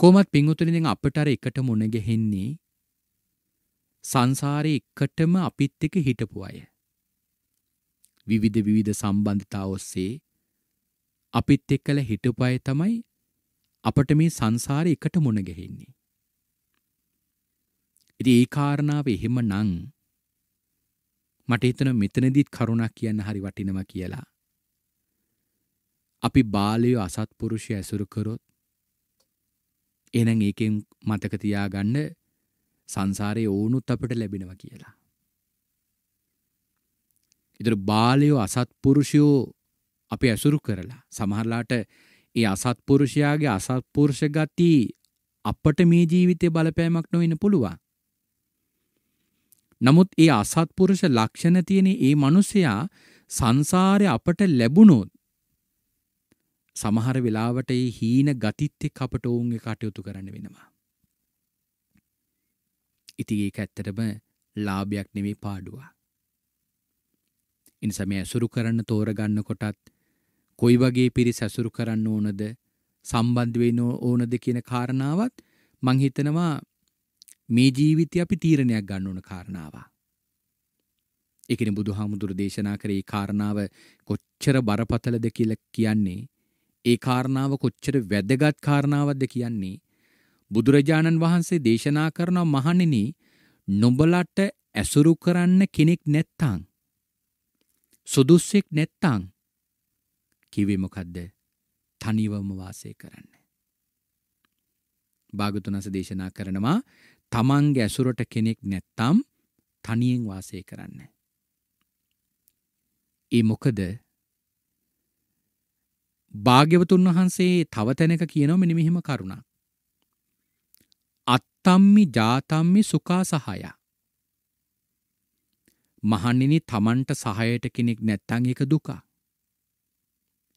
කොමත් පිංගුතුනිදි අපට අර එකට මුණ ගැහෙන්නේ සංසාරේ එකටම අපිත් එක්ක හිටපු අය. විවිධ විවිධ සම්බන්ධතා ඔස්සේ අපිත් එක්කලා හිටපු අය තමයි අපට මේ සංසාරේ එකට මුණ ගැහෙන්නේ. ඉතින් ඒ කාරණාව එහෙමනම් මට හිතෙන මෙතනදිත් කරුණක් කියන්න හරි වටිනවා කියලා. අපි බාලයෝ අසත්පුරුෂය ඇසුරු කරොත් එහෙනම් ඒකෙන් මතක තියාගන්න සංසාරයේ ඕනුත් අපිට ලැබෙනවා කියලා. ඊතර බාලයෝ අසත්පුරුෂයෝ අපි ඇසුරු කරලා සමහරලාට ඒ අසත්පුරුෂයාගේ අසත්පුරුෂ ගති අපට මේ ජීවිතේ බලපෑමක් නොවෙන්න පුළුවන්. නමුත් ඒ අසත්පුරුෂ ලක්ෂණ තියෙන ඒ මිනිසයා සංසාරේ අපට ලැබුණොත් සමහර වෙලාවට ඒ හීන ගතිත් එක්ක අපට ඔවුන්ගේ කටයුතු කරන්න වෙනවා. ඉතින් ඒක ඇත්තටම ලාභයක් නෙවෙයි පාඩුවක්. ඉනිසා මේ ඇසුරු කරන්න තෝරගන්න කොටත් කොයි වගේ පිරිස ඇසුරු කරන්න ඕනද සම්බන්ධ වෙන්න ඕනද කියන කාරණාවත් මං හිතනවා මේ ජීවිතේ අපි තීරණයක් ගන්න ඕන කාරණාවක්. ඒකනේ බුදුහාමුදුරු දේශනා කරේ කාරණාව කොච්චර බරපතලද කියලා කියන්නේ ඒ කාරණාව කොච්චර වැදගත් කාරණාවක්ද කියන්නේ බුදුරජාණන් වහන්සේ දේශනා කරන මහණෙනි නොබලට ඇසුරු කරන්න කෙනෙක් නැත්තං සුදුස්සෙක් නැත්තං කිව්වේ මොකද්ද තනිවම වාසය කරන්න භාගතුනස දේශනා කරනවා තමන්ගේ ඇසුරට කෙනෙක් නැත්තම් තනියෙන් වාසය කරන්න ඒ මොකද භාග්‍යවතුන් වහන්සේ තව තැනක කියනව මෙන්න මෙහිම කරුණා. අත්තම්මි ජාතම්මි සුකා සහය. මහණෙනි තමන්ට සහයට කෙනෙක් නැත්තං එක දුක.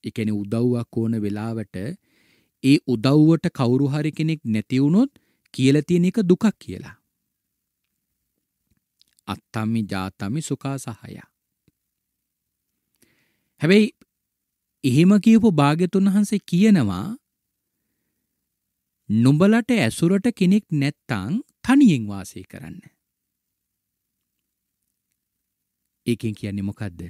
එකන උදව්වක් ඕන වෙලාවට ඒ උදව්වට කවුරු හරි කෙනෙක් නැතිවුණොත් කියල තියෙන එක දුකක් කියලා. අත්තම්මි ජාතමි සුකා සහය. හැබැයි එහෙම කියපු භාග්‍යතුන් වහන්සේ කියනවා නුඹලට ඇසුරට කෙනෙක් නැත්තං තනියෙන් වාසය කරන්න. ඒකෙන් කියන්නේ මොකද්ද?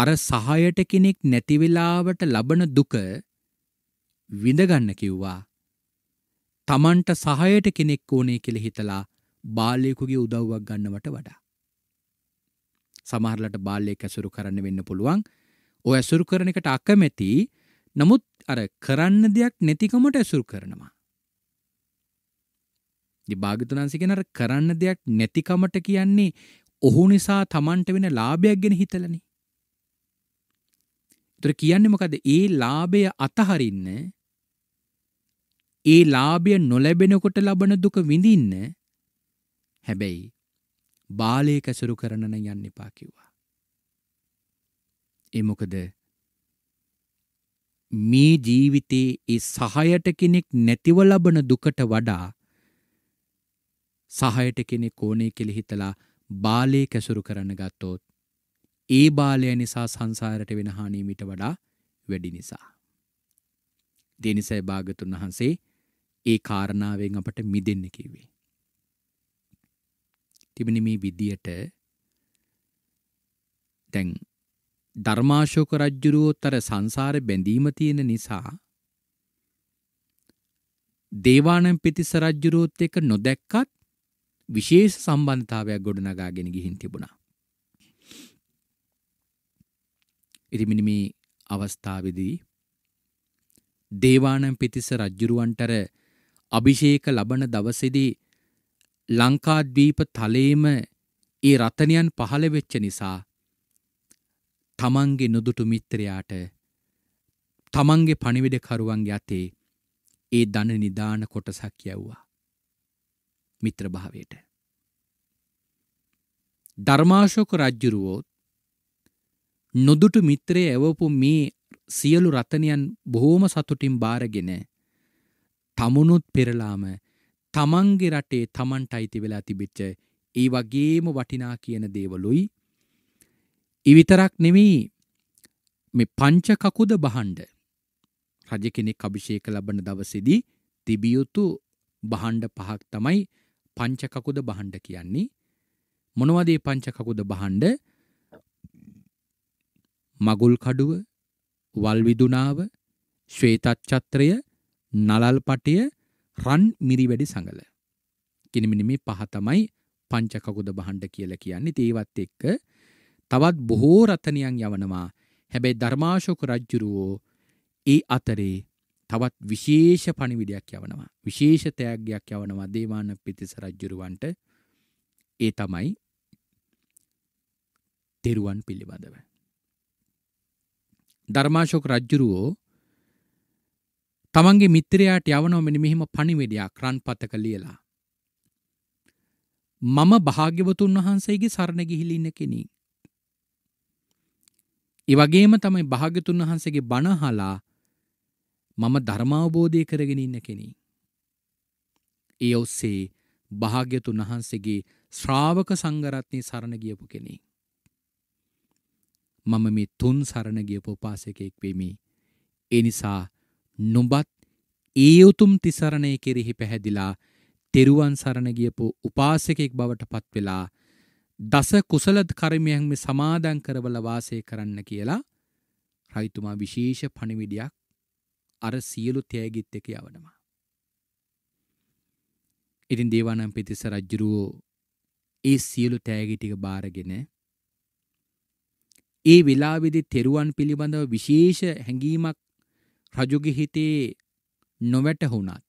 අර සහායට කෙනෙක් නැති වෙලාවට ලබන දුක විඳ ගන්න කිව්වා. Tamanට සහායට කෙනෙක් ඕනේ කියලා හිතලා බාලයෙකුගේ උදව්වක් ගන්නවට වඩා. සමහරලට බාලයෙක් ඇසුරු කරන්න වෙන්න පුළුවන්. ඔය ඇසුරු කරන එකට අකමැති නමුත් අර කරන්න දෙයක් නැතිකමට ඇසුරු කරනවා. භාගතුනන්සිගෙන අර කරන්න දෙයක් නැතිකමට කියන්නේ ඔහු නිසා තමන්ට වෙන ලාභයක් ගැන හිතලනේ. ඒතර කියන්නේ මොකද? ඒ ලාභය අතහරින්න ඒ ලාභය නොලැබෙනකොට ලබන දුක විඳින්න හැබැයි බාලයේ කැසුරු කරන යන්න එපා කිව්වා. ඒ මොකද මේ ජීවිතේ ඒ සහයට කෙනෙක් නැතිව ලබන දුකට වඩා සහයට කෙනෙක් ඕනේ කියලා හිතලා බාලේ කැසුරු කරන්න ගත්තොත් ඒ බාලය නිසා සංසාරයට වෙන හානිය මීට වඩා වැඩි නිසා. ඒ නිසායි භාගතුන් වහන්සේ ඒ කාරණාවෙන් අපට මිදෙන්න කිව්වේ. තිබෙන මේ විදියට දැන් ධර්මාශෝක රජ්ජුරුවෝත් අර සංසාර බැඳීම තියෙන නිසා දේවානම් පිතිස රජ්ජුරුවොත් එක නොදැක්කත් විශේෂ සම්බන්ධතාවයක් ගොඩනගාගෙන ගිහින් තිබුණා. ඉතිමිනි මේ අවස්ථාවේදී දේවානම් පිතිස රජ්ජුරුවන්ටර අභිෂේක ලබන දවසේදී ලංකාද්වීප තලයේම ඒ රතනයන් පහළ වෙච්ච නිසා තමන්ගේ නොදුටු මිත්‍රයාට තමන්ගේ පණිවිඩකරුවන්ගේ අතේ ඒ දන නිදාන කොටසක් යැව්වා. මිත්‍රභාවයට. ධර්මාශෝක රජ්ජුරුවෝත් නොදුටු මිත්‍රය ඇවපු මේ සියලු රතනයන් බොහෝම සතුටින් බාරගෙන තමුණුත් පෙරලාම තමන්ගේ රටේ තමන්ට අයිති වෙලා තිබිච්ච ඒ වගේම වටිනා කියන දේවලුයි ඉවිතරක් නෙමෙයි මේ පංචකකුද බහන්ඩ රජ කෙනෙක් අභිෂේක ලබන දවසේදී තිබිය යුතු බහන්ඩ පහක් තමයි පංචකකුද බහන්ඩ කියන්නේ මොනවද මේ පංචකකුද බහන්ඩ මගුල් කඩුව වල් විදුනාව ශ්වේතච්ඡත්‍රය නලල් පටිය රන් මිරිවැඩි සඟල කිනිමිනි මේ පහ තමයි පංචකකුද බහන්ඩ කියලා කියන්නේ ඒවත් එක්ක තවත් බොහෝ රතනියන් යවනවා. හැබැයි ධර්මාශෝක රජුරෝ ඒ අතරේ තවත් විශේෂ පණිවිඩයක් යවනවා. විශේෂ තෑග්ගයක් යවනවා දේවාන පිතිස රජුරවන්ට. ඒ තමයි තෙරුවන් පිළිබඳව. ධර්මාශෝක රජ්ජුරුවෝ තමන්ගේ මිත්‍රයාට යවනෝමනි මෙහෙම පණිවිඩයක් රන්පතක ලියලා. මම භාග්‍යවතුන් වහන්සේගේ සරණ ගිහිලින්න කෙනෙක්. ඒ වගේම තමයි භාග්‍යතුන් වහන්සේගේ බණහලා මම ධර්මාවබෝධය කරගෙන ඉන්න කෙනෙක්. ඒ ඔස්සේ භාග්‍යතුන් වහන්සේගේ ශ්‍රාවක සංඝරත්නයේ සරණ ගියපු කෙනෙක්. මම මේ තුන් සරණ ගියපු උපාසකෙක් වෙමි. ඒ නිසා නුඹත් ඒ උතුම් තිසරණය කෙරෙහි පැහැදිලා තෙරුවන් සරණ ගියපු උපාසකෙක් බවට පත් වෙලා දස කුසල කර්මයන් මේ සමාදන් කරවල වාසය කරන්න කියලා රයිතුමා විශේෂ පණිවිඩයක් අර සියලු තෑගිත් එක යවනවා. ඉතින් දේවානම් පිතිස්ස රජ්ජුරුවෝ ඒ සියලු තෑගි ටික බාරගෙන ඒ වෙලාවේදී තෙරුවන් පිළිබඳව විශේෂ හැඟීමක් රජුගේ හිතේ නොවැටහුණත්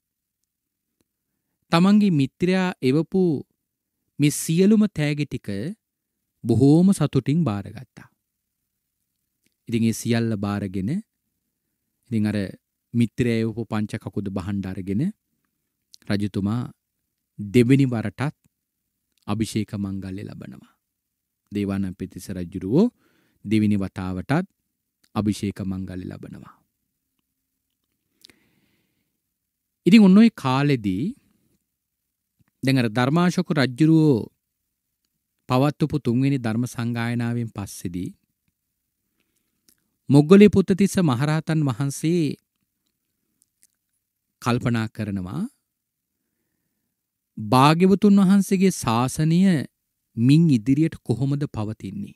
තමන්ගේ මිත්‍රයා එවපු මේ සියලුම තෑගි ටික බොහෝම සතුටින් බාරගත්තා. ඉතින් ඒ සියල්ල බාරගෙන ඉතින් අර මිත්‍රයයවපු පංච කකුද බහන්ඩ අරගෙන රජතුමා දෙවෙනි වරටත් අභිෂේක මංගල්‍ය ලබනවා. දේවානම් පිතිස රජුරුවෝ දෙවිනි වතාවටත් අභිෂේක මංගල්‍ය ලබනවා. ඉතින් ඔන්න ඔය කාලෙදී දෙඟර ධර්මාශෝක රජ්ජුරුවෝ පවත්වපු තුන්වෙනි ධර්ම සංගායනාවෙන් පස්සෙදී මොග්ගලි පුත්තතිස්ස මහරහතන් වහන්සේ කල්පනා කරනවා භාග්‍යවතුන් වහන්සේගේ ශාසනය මින් ඉදිරියට කොහොමද පවතින්නේ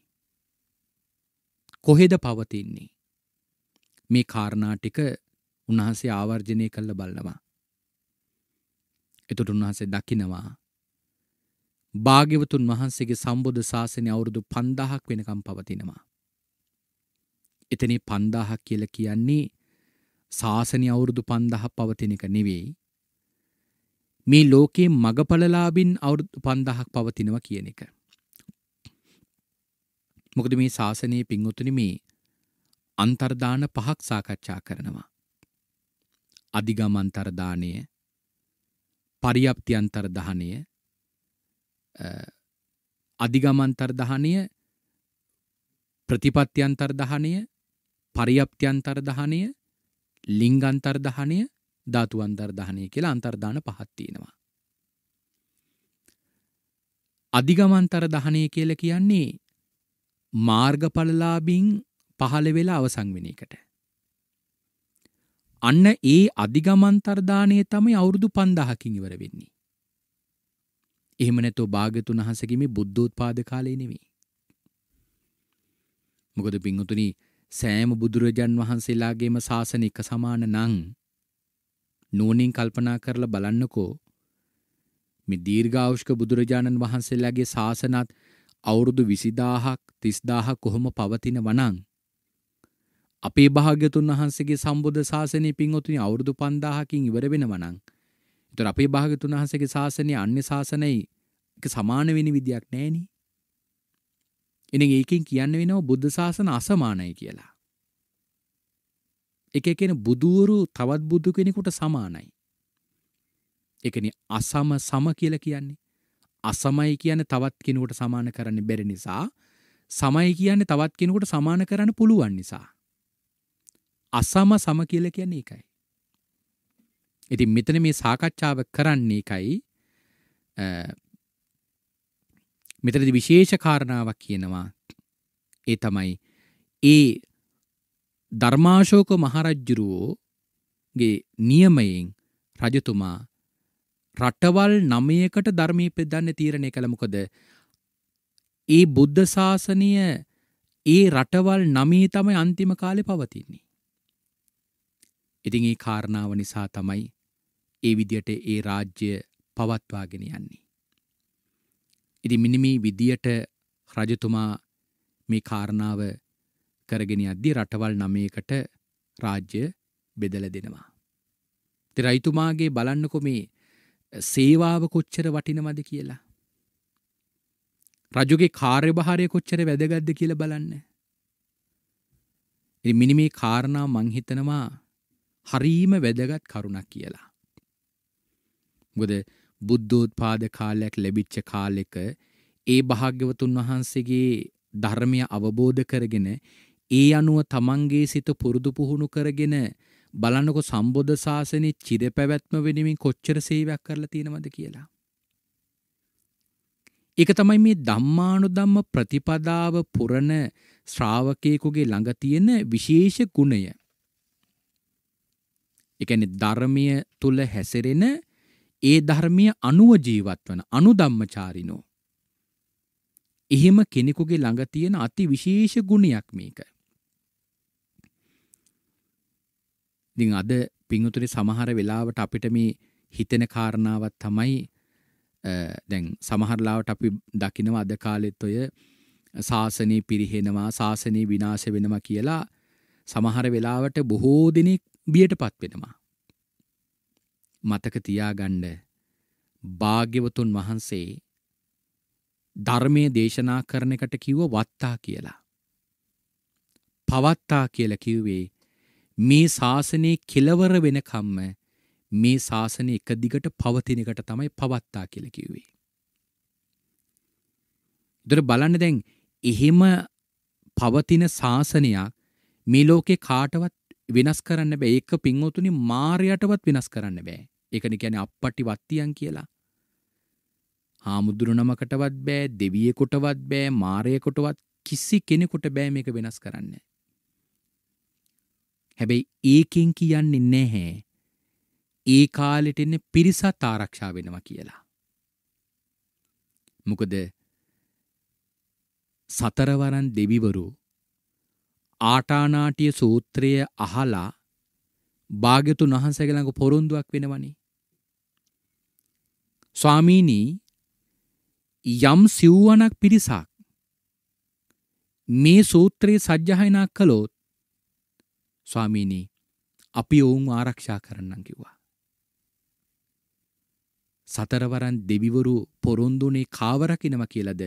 කොහෙද පවතින්නේ මේ කාරණා ටික උන්වහන්සේ ආවර්ජනය කළ බලනවා එතුටුන් වහසේ දකිනවා. භාග්‍යවතුන් වහන්සේගේ සම්බුධ ශාසනය අවුරුදු පන්දාහක් වෙනකම් පවතිනවා. එතන පන්දාහක් කියල කියන්නේ ශාසනය අවුරුදු පන්දහ පවතින එක නෙවෙයි. මේ ලෝකයේ මගඵලලාබින් අවුරුදු පන්දහක් පවතිනවා කියන එක. මොකද මේ ශාසනයේ පින්වතුනි මේ අන්තර්දාන පහක් සාකච්ඡා කරනවා. අධිගමන්තරදානය පරිියප්තියන්තර දහනය අධිගමන්තර දහනය ප්‍රතිපත්තියන්තර දහනය පරිියප්තියන්තර දහනය ලිංගන්තර දහනය ධාතුවන්තර දහනය කියලා අන්තර්ධාන පහත්තියෙනවා. අධිගමන්තර දහනය කියල කියන්නේ මාර්ගඵලලාබින් පහළ වෙලා අවසංවෙන එකට. අන්න ඒ අධිගමන්තරදානය තමයි අවුරුදු පන්දහකින් ඉවර වෙන්නේ. එහෙම නැතෝ භාගතුන් වහන්සේගේ මේ බුද්ධෝත්පාද කාලේ නෙවෙයි. මොකද පින්වතුනි සෑම බුදුරජාන් වහන්සේලාගේම ශාසන එක සමාන නම් නෝනින් කල්පනා කරලා බලන්නකෝ මේ දීර්ඝායුෂ්ක බුදුරජාණන් වහන්සේලාගේ ශාසනත් අවුරුදු 20000ක් 30000ක් කොහොම පවතින වනං අපේ භාග්‍යතුන් වහන්සේගේ සම්බුද්ධ ශාසනය පින්වතුනි අවුරුදු 5000කින් ඉවර වෙනවා නම් ඒතර අපේ භාග්‍යතුන් වහන්සේගේ ශාසනය අන්‍ය ශාසනයි එක සමාන වෙන විදියක් නැහෙනි. ඉතින් ඒකෙන් කියන්න වෙනවා බුද්ධ ශාසන අසමානයි කියලා. එක එකෙන බුදුවරු තවත් බුදු කෙනෙකුට සමානයි. ඒකනේ අසම සම කියලා කියන්නේ. අසමයි කියන්නේ තවත් කෙනෙකුට සමාන කරන්න බැරි නිසා සමයි කියන්නේ තවත් කෙනෙකුට සමාන කරන්න පුළුවන් නිසා. අසම සම කියලා කියන්නේ ඒකයි. ඉතින් මෙතන මේ සාකච්ඡාව කරන්නේ එකයි මෙතනදි විශේෂ කාරණාවක් කියනවා ඒ තමයි ඒ ධර්මාශෝක මහරජ්ජුරුවෝගේ නියමයෙන් රජතුමා රටවල් නමයකට ධර්මී පෙදන්න තීරණය කළ මොකද ඒ බුද්ධ ශාසනය ඒ රටවල් නමී තමයි අන්තිම කාලෙ පවතින්නේ. ඉතින් ඒ කාරණාව නිසා තමයි ඒ විදියට ඒ රාජ්‍ය පවත්වාගෙන යන්නේ. ඉති මිනිමී විදියට රජතුමා මේ කාරණාව කරගෙන අද්දි රටවල් නමයකට රාජ්‍ය බෙදල දෙනවා. ති රයිතුමාගේ බලන්නකො මේ සේවාව කොච්චර වටිනවද කියලා. රජුගේ කාර්යභාරය කොච්චර වැදගත්ද කියල බලන්න. මිනිමේ කාරණා මංහිතනවා හරීම වැදගත් කරුණක් කියලා. මොකද බුද්ධෝත්පාද කාලයක් ලැබිච්ච කාලෙක ඒ භාග්‍යවතුන් වහන්සේගේ ධර්මය අවබෝධ කරගෙන ඒ අනුව තමන්ගේ සිත පුරුදු පුහුණු කරගෙන බලන්නකො සම්බෝධ ශාසනයේ චිරපැවැත්ම වෙනුවෙන් කොච්චර සේවයක් කරලා තියෙනවද කියලා. ඒක තමයි මේ ධම්මානුධම්ම ප්‍රතිපදාව පුරණ ශ්‍රාවකයෙකුගේ ළඟ තියෙන විශේෂ ගුණය. එකන ධර්මය තුළ හැසිරෙන ඒ ධර්මය අනුව ජීවත් වන අනුදම්මචාරිනෝ. එහෙම කෙනෙකුගේ ළඟ තියෙන අති විශේෂ ගුණයක් මේක. ඉතින් අද පිංගුතුනි සමහර වෙලාවට අපිට මේ හිතෙන කාරණාවක් තමයි දැන් සමහරලාවට අපි දකිනවා අද කාලෙත් ඔය ශාසනය පිරිහෙනවා ශාසනය විනාශ වෙනවා කියලා සමහර වෙලාවට බොහෝ දෙනෙක් බියට පත්වෙනවා. මතක තියාගන්න භාග්‍යවතුන් වහන්සේ ධර්මය දේශනා කරන එකට කිව්ව වත්තා කියලා. පවත්තා කියල කිව්වේ මේ ශාසනයේ කෙලවර වෙනකම්ම මේ ශාසනය එක දිගට පවතින එකට තමයි පවත්තා කියල කිව්වේ. දොර බලන්න දැන් එහෙම පවතින ශාසනයක් මේ ලෝකේ කාටවත් වෙනස් කරන්න බෑ ඒක පින්වතුනි මාරයටවත් වෙනස් කරන්න බෑ. ඒකනි කියන්නේ අප්පටි වත්තියන් කියලා. හාමුදුරු නමකටවත් බෑ දෙවියෙකුටවත් බෑ මාරයෙකුටවත් කිසි කෙනෙකුට බෑ මේක වෙනස් කරන්න. හැබැයි ඒකෙන් කියන්නේ නැහැ. ඒ කාලෙට එන්නේ පිරිසත් ආරක්ෂා වෙනවා කියලා. මොකද සතරවරන් දෙවිවරු ආටානාටිය සූත්‍රය අහලා භාග්‍යතුන් වහන්සේගේ ළඟ පොරොන්දුවක් වෙනවනේ. ස්වාමීනි යම් සිව්වණක් පිරිසක් මේ සූත්‍රයේ සජ්ජහායනා කළොත් ස්වාමීනි අපි ඔවුන් ආරක්ෂා කරන්නම් කිව්වා. සතරවරන් දෙවිවරු පොරොන්දුනේ කාව රකින්නවා කියලාද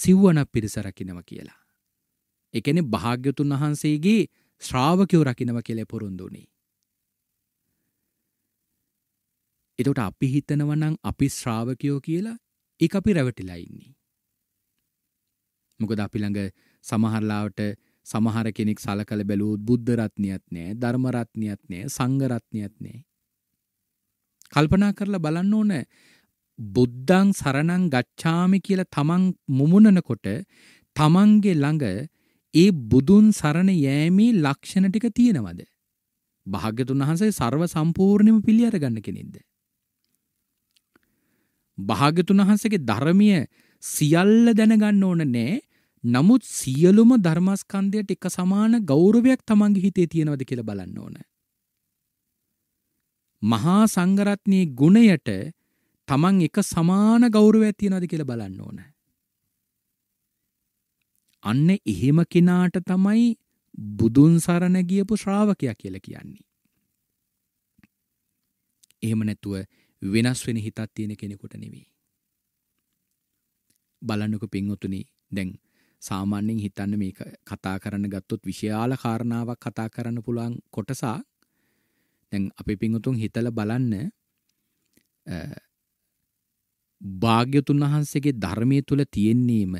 සිව්වණක් පිරිස රකින්නවා කියලා. එකන භාග්‍යතුන් වහන්සේගේ ශ්‍රාවකයෝ රකිනව කෙලෙ පොරුන්දුනි. එතට අපි හිතනවනං අපි ශ්‍රාවකයෝ කියලා ඒ අපි රැවටිලයින්නේ. මොකද අපිළඟ සමහරලාවට සමහර කෙනෙක් සලකල බැලූත් බුද්ධරත්නියත් නෑ ධර්මරත්නියත් නෑ සංගරත්නියත් නෑ. කල්පනා කරලා බලන්න ඕන බුද්ධං සරණං ගච්ඡාමි කියලා තමන් මුමුණනකොට තමන්ගේ ළඟ ඒ බුදුන් සරණ යෑමේ ලක්ෂණ ටික තියෙනවද? භාග්‍යතුන් වහන්සේ ਸਰව සම්පූර්ණයෙන්ම පිළි අරගන්න කෙනෙක්ද? භාග්‍යතුන් වහන්සේගේ ධර්මීය සියල්ල දැනගන්න ඕන නෑ. නමුත් සියලුම ධර්මස්කන්ධයට එක සමාන ගෞරවයක් Tamange හිතේ තියෙනවද කියලා බලන්න ඕන. මහා සංඝරත්නයේ ගුණයට Taman එක සමාන ගෞරවයක් තියෙනවද කියලා බලන්න ඕනේ. අන්න එහෙම කෙනාට තමයි බුදුන් සරණ ගියපු ශ්‍රාවකයා කියලා කියන්නේ. එහෙම නැතුව වෙනස් වෙන හිතක් තියෙන කෙනෙකුට නෙවෙයි. බලන්නකො පින්වතුනි දැන් සාමාන්‍යයෙන් හිතන්න මේක කතා කරන්න ගත්තොත් විශාල කාරණාවක් කතා කරන්න පුළුවන් කොටසක් දැන් අපේ පින්වතුන් හිතලා බලන්න භාග්‍යතුන් වහන්සේගේ ධර්මයේ තුල තියෙන්නේම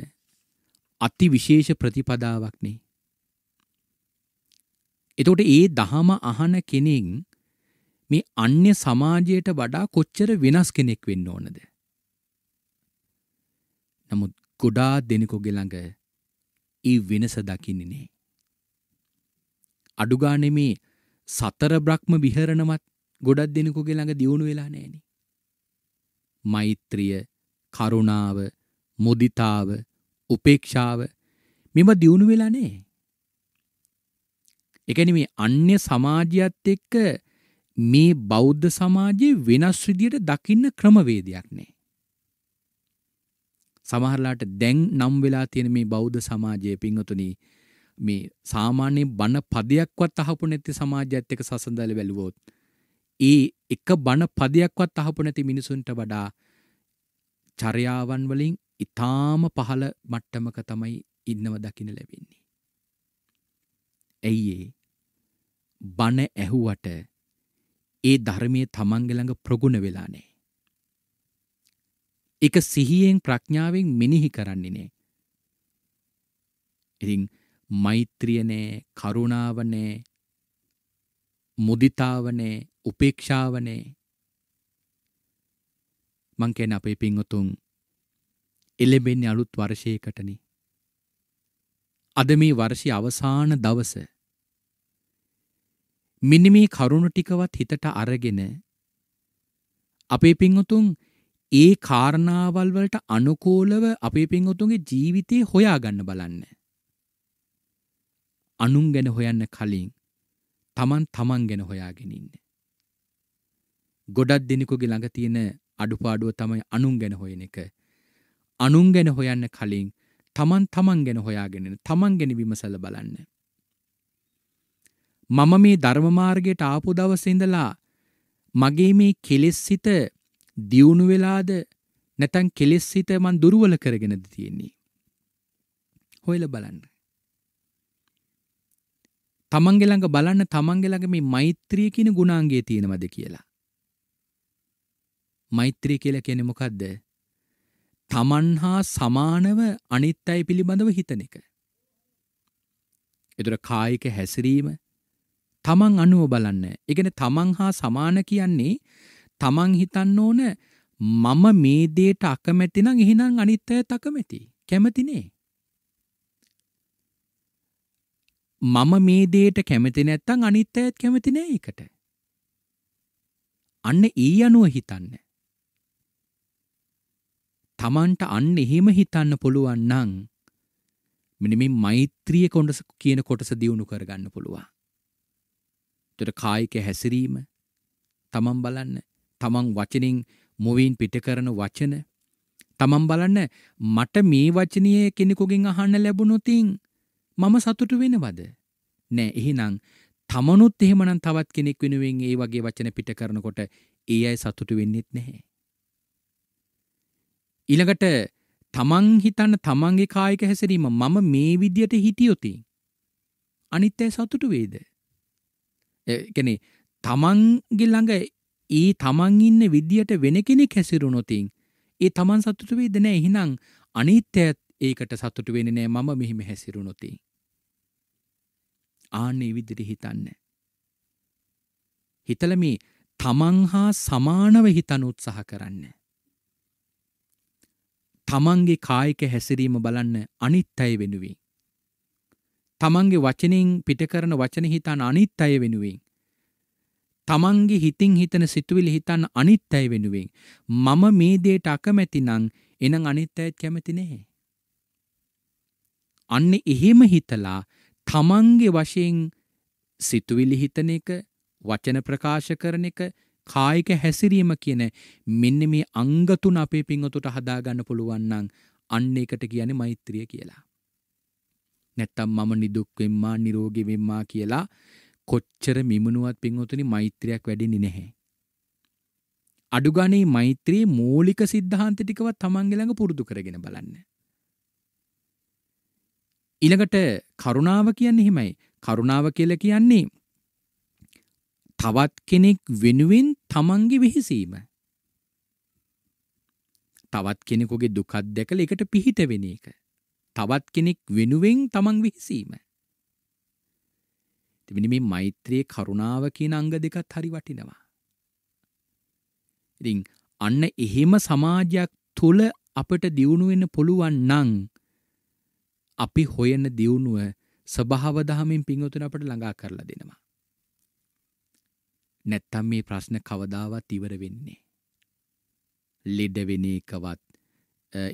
අති විශේෂ ප්‍රතිපදාවක් නේ. එතකොට ඒ දහම අහන කෙනෙක් මේ අන්‍ය සමාජයට වඩා කොච්චර වෙනස් කෙනෙක් වෙන්න ඕනද? නමුත් ගොඩා දෙනෙකුගේ ළඟ ඒ වෙනස දකින්නේ නෑ. අඩුගානේ මේ සතර බ්‍රහ්ම විහරණමත් ගොඩක් දෙනෙකුගේ ළඟ දියුණු වෙලා නෑනේ. මෛත්‍රිය, කරුණාව, මුදිතාව, උපේක්ෂාව මෙම දියුණු වෙලා නෑ. ඒ කියන්නේ මේ අන්‍ය සමාජයත් එක්ක මේ බෞද්ධ සමාජයේ වෙනස් විදියට දකින්න ක්‍රමවේදයක් නෑ. සමහරලාට දැන් නම් වෙලා තියෙන මේ බෞද්ධ සමාජයේ පින්වතුනි මේ සාමාන්‍ය බණ පදයක්වත් අහපු නැති සමාජයත් එක්ක සසඳල බැලුවොත් ඒ එක බණ පදයක්වත් අහපු නැති මිනිසුන්ට වඩා චර්යාවන් වලින් ඉතාම පහළ මට්ටමක තමයි ඉන්නව දකින ලැබෙන්නේ. ඇයිඒ බණ ඇහුවට ඒ ධර්මය තමන්ගළඟ ප්‍රගුණ වෙලා නෑ. එක සිහියෙන් ප්‍රඥාවෙන් මිනිහි කරන්නේ නෑ. ඉතින් මෛත්‍රියනෑ කරුණාවනෑ මුදිතාවනේ උපේක්ෂාවනේ මංකෙන් අපේ පිංවතුන් එළඹෙන්නේ අලුත් වර්ෂයකටනේ. අද මේ වර්ෂයේ අවසාන දවස. මෙන්න මේ කරුණ ටිකවත් හිතට අරගෙන අපේ පින්වතුන් ඒ කාරණාවල් වලට අනුකූලව අපේ පින්වතුන්ගේ ජීවිතේ හොයාගන්න බලන්න. අනුන් ගැන හොයන්න කලින් තමන් තමන් ගැන හොයාගෙන ඉන්න. ගොඩක් දෙනෙකුගේ ළඟ තියෙන අඩුපාඩුව තමයි අනුන් ගැන හොයන එක. අනුන් ගැන හොයන්න කලින් තමන් තමන් ගැන හොයාගෙනෙන තමන් ගැන විමසල බලන්න. මම මේ ධර්මමාර්ගයට ආපු දවසඉඳලා මගේ මේ කෙලෙස් සිත දියුණු වෙලාද නැතන් කෙලෙස් සිත මන් දුරුවල කරගෙනද තියෙන්නේ. හොයල බලන්න. තමන්ගෙළඟ බලන්න තමන්ගෙළඟ මේ මෛත්‍රිය කියන ගුණාන්ගේ තියෙනවද කියලා. මෛත්‍රී කියල කෙනෙ මොකක්ද තමන් හා සමානව අනිත් අයි පිළිබඳව හිතන එක. එතුර කායික හැසිරීම තමන් අනුව බලන්න එකන තමන් හා සමාන කියන්නේ තමන් හිතන්න ඕන මම මේ දේට අකමැතිනම් එහෙනම් අනිත් අය තකමැති කැමතිනේ. මම මේ දේට කැමති නැත්තං අනිත් අයත් කැමති නෑ එකට. අන්න ඒ අනුව හිතන්න. තමන්ට අන්න එහෙම හිතන්න පුළුවන් නම් මෙන්න මේ මෛත්‍රිය කොටස කියන කොටස දියුණු කරගන්න පුළුවන්. ඒතර කායික හැසිරීම තමන් බලන්න තමන් වචනින් මොවින් පිට කරන වචන තමන් බලන්න මට මේ වචනය කෙනෙකුගෙන් අහන්න ලැබුණොතින් මම සතුටු වෙනවද නෑ එහෙනම් තමනුත් එහෙමනම් තවත් කෙනෙක් වෙනුවෙන් ඒ වගේ වචන පිට කරනකොට ඒ අය සතුටු වෙන්නෙත් නැහැ ඊළඟට තමන් හිතන්න තමන්ගේ කායික හැසිරීම මම මේ විදියට හිටියොති අනිත්‍යය සතුටු වේද කැනෙ තමන්ගේ ළඟ ඒ තමන් ඉන්න විදියට වෙන කෙනෙක් හැසිරුණොතින් ඒ තමන් සතුටු වේද නෑ එහෙනම් අනිත්‍යයත් ඒකට සතුටු වෙන්නේ නෑ මම මෙහිම හැසිරුණොති ආන්නේ විදිහට හිතන්න හිතල මේ තමන් හා සමානව හිතන උත්සාහ කරන්නේ තමන්ගේ කායික හැසිරීම බලන්න අනිත් අය වෙනුවෙන්. තමන්ගේ වචනින් පිටකරන වචන හිතන් අනිත් අය වෙනුවෙන්. තමන්ගේ හිතින් හිතන සිතුවිලි හිතන් අනිත් අය වෙනුවෙන්. මම මේ දේට අකමැති නං එනම් අනිත් අයත් කැමති නැහැ. අන්න එහෙම හිතලා තමන්ගේ වශයෙන් සිතුවිලි හිතන එක වචන ප්‍රකාශ කරන එක කායික හැසිරීම කියන මෙන්න මේ අංගතුන අපේ පිංහතුට හදාගන්න පුළුවන්නන් අන්න එකට කියන මෛත්‍රිය කියලා. නැත්තම් මම නිදුක්වෙම්මා නිරෝගි වෙම්මා කියලා කොච්චර මිමනුවත් පිංහතුනි මෛත්‍රයක් වැඩි නිනෙහැ. අඩුගනේ මෛත්‍රයේ මූලික සිද්ධාන්ත ටිකවත් තමන්ගේ ළඟ පුරුදු කරගෙන බලන්න. ඊළඟට කරුණාව කියන්නේ හිමයි. කරුණාව කියලා කියන්නේ තවත් කෙනෙක් වෙනුවෙන් තමන්ගේ වෙහෙසීම. තවත් කෙනෙකුගේ දුකක් දැකලා ඒකට පිහිට වෙන එක. තවත් කෙනෙක් වෙනුවෙන් තමන් වෙහෙසීම. ඉතින් මේ මෛත්‍රියේ කරුණාව කියන අංග දෙකත් හරි වටිනවා. ඉතින් අන්න එහෙම සමාජයක් තුල අපට දියුණු වෙන්න පුළුවන් නම් අපි හොයන දියුණුව ස්වභාව දහමින් පිංගුතුන අපට ළඟා කරලා දෙනවා. නැත්තම් මේ ප්‍රශ්න කවදාවත් ඉවර වෙන්නේ. ලෙඩ වෙන එකවත්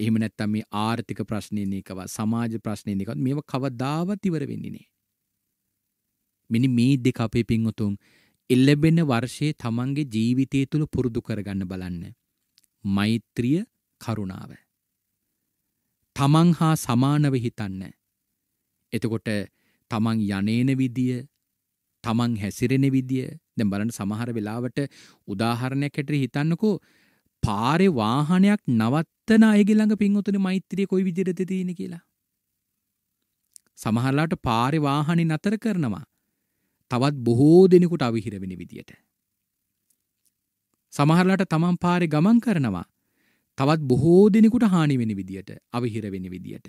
එහෙම නැත්තම් මේ ආර්ථික ප්‍රශ්නයන එකවත් සමාජ ප්‍රශ්නයන එකවත් මේව කවදාවත් ඉවර වෙන්නේ නෑ. මෙනි මේ දෙක අපේ පින්වතුන් එල්ලබෙන වර්ෂයේ තමන්ගේ ජීවිතය තුළ පුරුදු කරගන්න බලන්න. මෛත්‍රිය කරුණාව. තමන් හා සමානව හිතන්න. එතකොට තමන් යනේන විදිය තමන් හැසිරෙන විදිය දැන් බලන්න සමහර වෙලාවට උදාහරණයක් හැටියට හිතන්නකෝ පාරේ වාහනයක් නවත්තන අයගේ ළඟ පින්වතුනි මෛත්‍රිය කොයි විදිහටද තියෙන්නේ කියලා. සමහරලාට පාරේ වාහනේ නතර කරනවා. තවත් බොහෝ දෙනෙකුට අවිහිර වෙන විදියට. සමහරලාට තමන් පාරේ ගමන් කරනවා. තවත් බොහෝ දෙනෙකුට හානි වෙන විදියට, අවිහිර වෙන විදියට.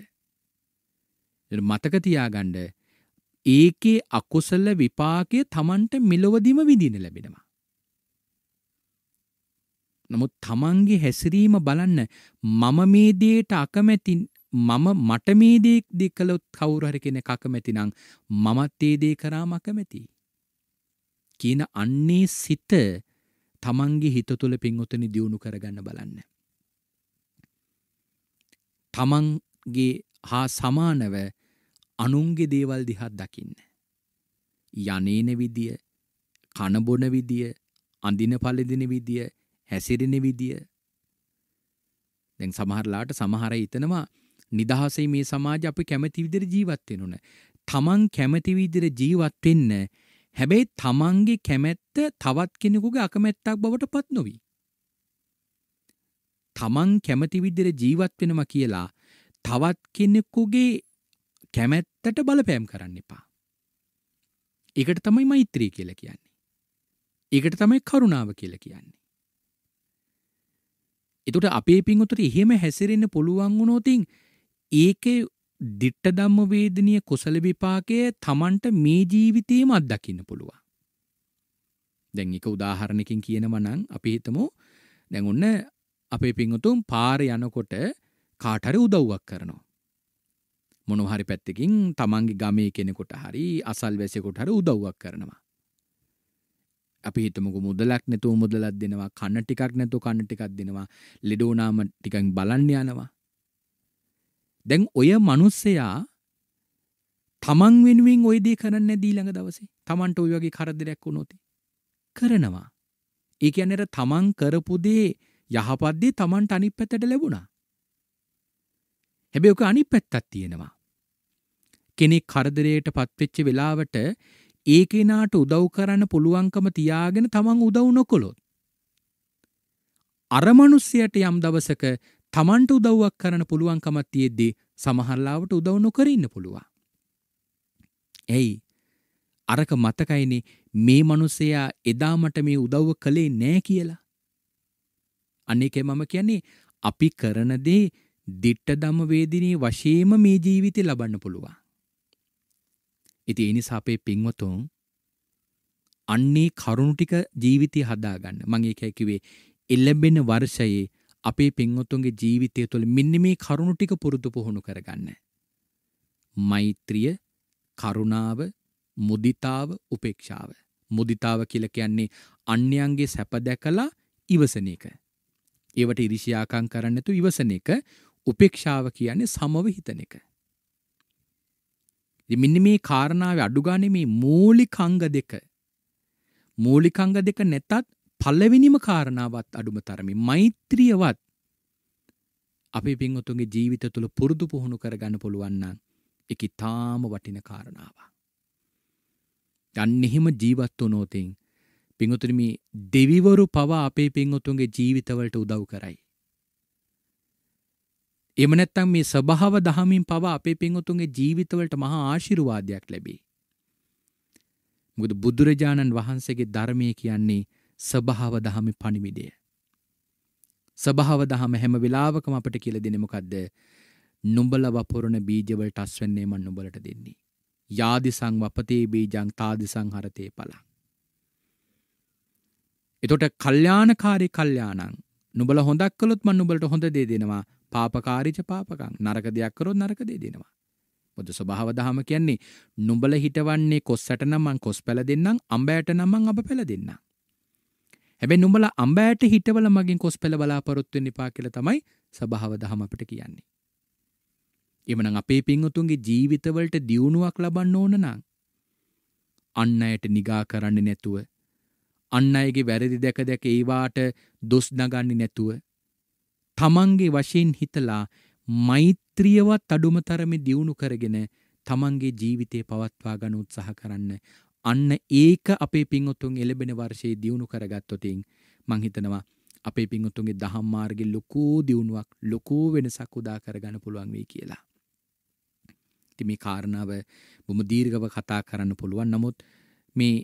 මතක තියාගන්න ඒකේ අකුසල විපාකය තමන්ට මෙලොවදිම විඳින ලැබෙනවා. නමුත් තමන්ගේ හැසිරීම බලන්න මම මේ දේට අකමැති මම මට මේ දේ දෙ කළොත් කවුරු හරි කෙනෙක් අකමැති නම් මමත් ඒ දේ කරාම අකමැති කියන අන්නේ සිත තමන්ගේ හිත තුළ පින්වතුනි දියුණු කරගන්න බලන්න. තමන්ගේ හා සමානව අනුන්ගේ දේවල් දිහත් දකින්න. යනේන විදිය කණබොන විදිය අඳින පලදින විදිය හැසිරෙන විදිය දැන් සමහරලාට සමහර හිතනවා නිදහසේ මේ සමාජ අපි කැමති විදිහට ජීවත් වෙනුන. තමන් කැමති විදිහට ජීවත් වෙන්න හැබැයි තමන්ගේ කැමැත්ත තවත් කෙනෙකුගේ අකමැත්තක් බවට පත් නොවි. තමන් කැමති විදිහට ජීවත් වෙනවා කියලා තවත් කෙනෙකුගේ කැමැත්තට බලපෑම් කරන්න එපා. ඒකට තමයි මෛත්‍රී කියලා කියන්නේ. ඒකට තමයි කරුණාව කියලා කියන්නේ. එතකොට අපේ පින්වතුන්ට එහෙම හැසිරෙන්න පුළුවන් වුණොතින් ඒකේ දිට්ඨ ධම්ම වේදනීය කුසල විපාකය Tamanට මේ ජීවිතේම අත්දකින්න පුළුවන්. දැන් එක උදාහරණකින් කියනවා නම් අපි හිතමු දැන් ඔන්න අපේ පින්වතුන් පාර යනකොට කාට හරි උදව්වක් කරනවා. මොනොහරි පැත්තකින් තමන්ගේ ගමේ කෙනෙකොට හරි අසල් වැසෙකොට හර උදව්වක් කරනවා. අපි හිතමක මුදලක් නැතුව මුදලත් දෙනවා කන්න ටිකක් නැතු කන්න ටිකක් දෙනවා ලෙඩෝනාම ටිකන් බලන්න යනවා. දැන් ඔය මනුස්සයා තමන් වෙනුවෙන් ඔයදේ කරන්න දීළඟ දවසේ තමන්ට ඔය වගේ කරදරයක් වුණොති. කරනවා. ඒ අනෙර තමන් කරපුදේ යහපද්දේ තමන්ට අනි පැතට ලැබුණා. හැබැ ඔක අනි පැත්තත් තියෙනවා. කෙනෙක් කරදරයට පත්වෙච්ච වෙලාවට ඒ කෙනාට උදව් කරන්න පුළුවන්කම තියාගෙන තමන් උදව් නොකොළොත්. අර මනුස්සයට යම් දවසක තමන්ට උදව්වක් කරන්න පුළුවන්කමක් තියෙද්දී සමහරලාවට උදව් නොකර ඉන්න පුළුවන්. එයි අරක මතකයිනේ මේ මනුස්සයා එදා මට මේ උදව්ව කළේ නෑ කියලා. අනේකේ මම කියන්නේ අපි කරන දේ දිට්ඨ ධම්ම වේදිනී වශයෙන්ම මේ ජීවිතේ ලබන්න පුළුවන්. ඉති එනිසා අපේ පින්වතුන් අන්නේ කරුණු ටික ජීවිතය හදාගන්න මං ඒක හැකිවේ එල්ලබෙන වර්ෂයේ අපේ පින්වතුන්ගේ ජීවිතය තුළ මෙන්න මේ කරුණු ටික පුරුදු පුහුණු කරගන්න. මෛත්‍රිය කරුණාව මුදිතාව උපේක්ෂාව. මුදිතාව කියල කියන්නේ අන්‍යයන්ගේ සැප දැකලා ඉවසන එක. ඒවට ඉරිෂයාකං කරන්නතු ඉවසන එක උපේක්ෂාව කියන්නේ සමව හිතන එක. මෙන්න මේ කාරණාව අඩුගානේ මේ මූලිකංග දෙක මූලිකංග දෙක නැතත් පළවෙනිම කාරණාවත් අඩුම තරමේ මෛත්‍රියවත් අපේ පින්වතුන්ගේ ජීවිත තුළ පුරුදු පුහුණු කරගන්න පුළුවන් නම් ඒක ඊටාම වටින කාරණාවක්. දැන් එහෙම ජීවත් වුණොතින් පින්වතුනි මේ දෙවිවරු පවා අපේ පින්වතුන්ගේ ජීවිතවලට උදව් කරයි. එම නැත්තම් මේ ස්වභාව දහමින් පවා අපේ පින්වතුන්ගේ ජීවිතවලට මහා ආශිර්වාදයක් ලැබේ. මොකද බුදුරජාණන් වහන්සේගේ ධර්මයේ කියන්නේ ස්වභාව දහමේ පණිවිඩය. ස්වභාව දහම හැම වෙලාවකම අපට කියලා දෙන්නේ මොකද්ද? නුඹල වපුරන බීජවලට අස්වැන්නේ මන් නුඹලට දෙන්නේ. යාදිසං වපතේ බීජං තාදිසං හරතේ පලං. එතකොට කල්යාණකාරී කල්යාණං නුඹල හොඳක් කළොත් මන් නුඹලට හොඳ දේ දෙනවා. පාපකාරිච පාපකං නරක දෙයක් කරොත් නරක දේ දෙනවා. බුදු ස්වභාව දහම කියන්නේ නුඹල හිටවන්නේ කොස්සට නම් මං කොස් පැල දෙන්නම් අඹයට නම් මං අඹ පැල දෙන්නම්. හැබැයි නුඹල අඹයට හිටවල මගින් කොස් පැල බලාපොරොත්තු වෙන්න එපා කියලා තමයි ස්වභාව දහම අපිට කියන්නේ. එමනම් අපේ පින්වතුන්ගේ ජීවිතවලට දියුණුවක් ලබන්න ඕන නම් අන් අයට නිගා කරන්නේ නැතුව අන් අයගේ වැරදි දැක දැක ඒවාට දොස් නගන්නේ නැතුව තමන්ගේ වශයෙන් හිතලා මෛත්‍රියවත් අඩුම තරමේ දියුණු කරගෙන තමන්ගේ ජීවිතේ පවත්වා ගන්න උත්සාහ කරන්න. අන්න ඒක අපේ පින්වතුන් එළබෙන වර්ෂයේ දියුණු කරගත්තොත් මං හිතනවා අපේ පින්වතුන්ගේ දහම් මාර්ගෙ ලොකු දියුණුවක් ලොකු වෙනසක් උදා කරගන්න පුළුවන් වෙයි කියලා. ඉතින් මේ කාරණාව බොහොම දීර්ඝව කතා කරන්න පුළුවන්. නමුත් මේ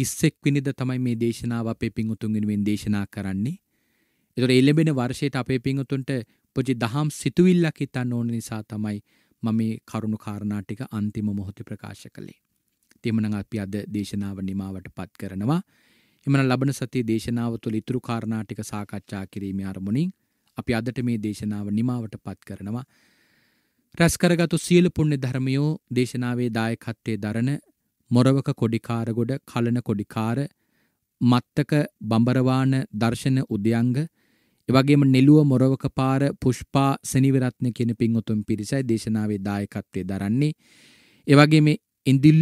31 වෙනිදා තමයි මේ දේශනාව අපේ පින්වතුන් වෙනුවෙන් දේශනා කරන්නේ. එතකොට ඒ ලැබෙන වර්ෂයට අපේ පින්වතුන්ට පුජි දහම් සිතුවිල්ලක් හිතන්න ඕන නිසා තමයි මම මේ කරුණු කාරණා ටික අන්තිම මොහොතේ ප්‍රකාශ කළේ. ඉතින්මනම් අපි අද දේශනාව නිමාවටපත් කරනවා. එමනම් ලබන සතියේ දේශනාව තුළ ඉතුරු කාරණා ටික සාකච්ඡා කිරීමේ අරමුණින් අපි අදට මේ දේශනාව නිමාවටපත් කරනවා. රැස් කරගත්තු සියලු පුණ්‍ය ධර්මයෝ දේශනාවේ දායකත්වයේ දරන මොරවක කොඩිකාරගොඩ කලන කොඩිකාර මත්තක බඹරවාන දර්ශන උදයංග එවගේම නෙළුව මොරවක පාර පුෂ්පා සනිවරත්න කියන පින්වතුන් පිරිසයි දේශනාවේ දායකත්වය දරන්නේ. එවගේ මේ ඉඳිල්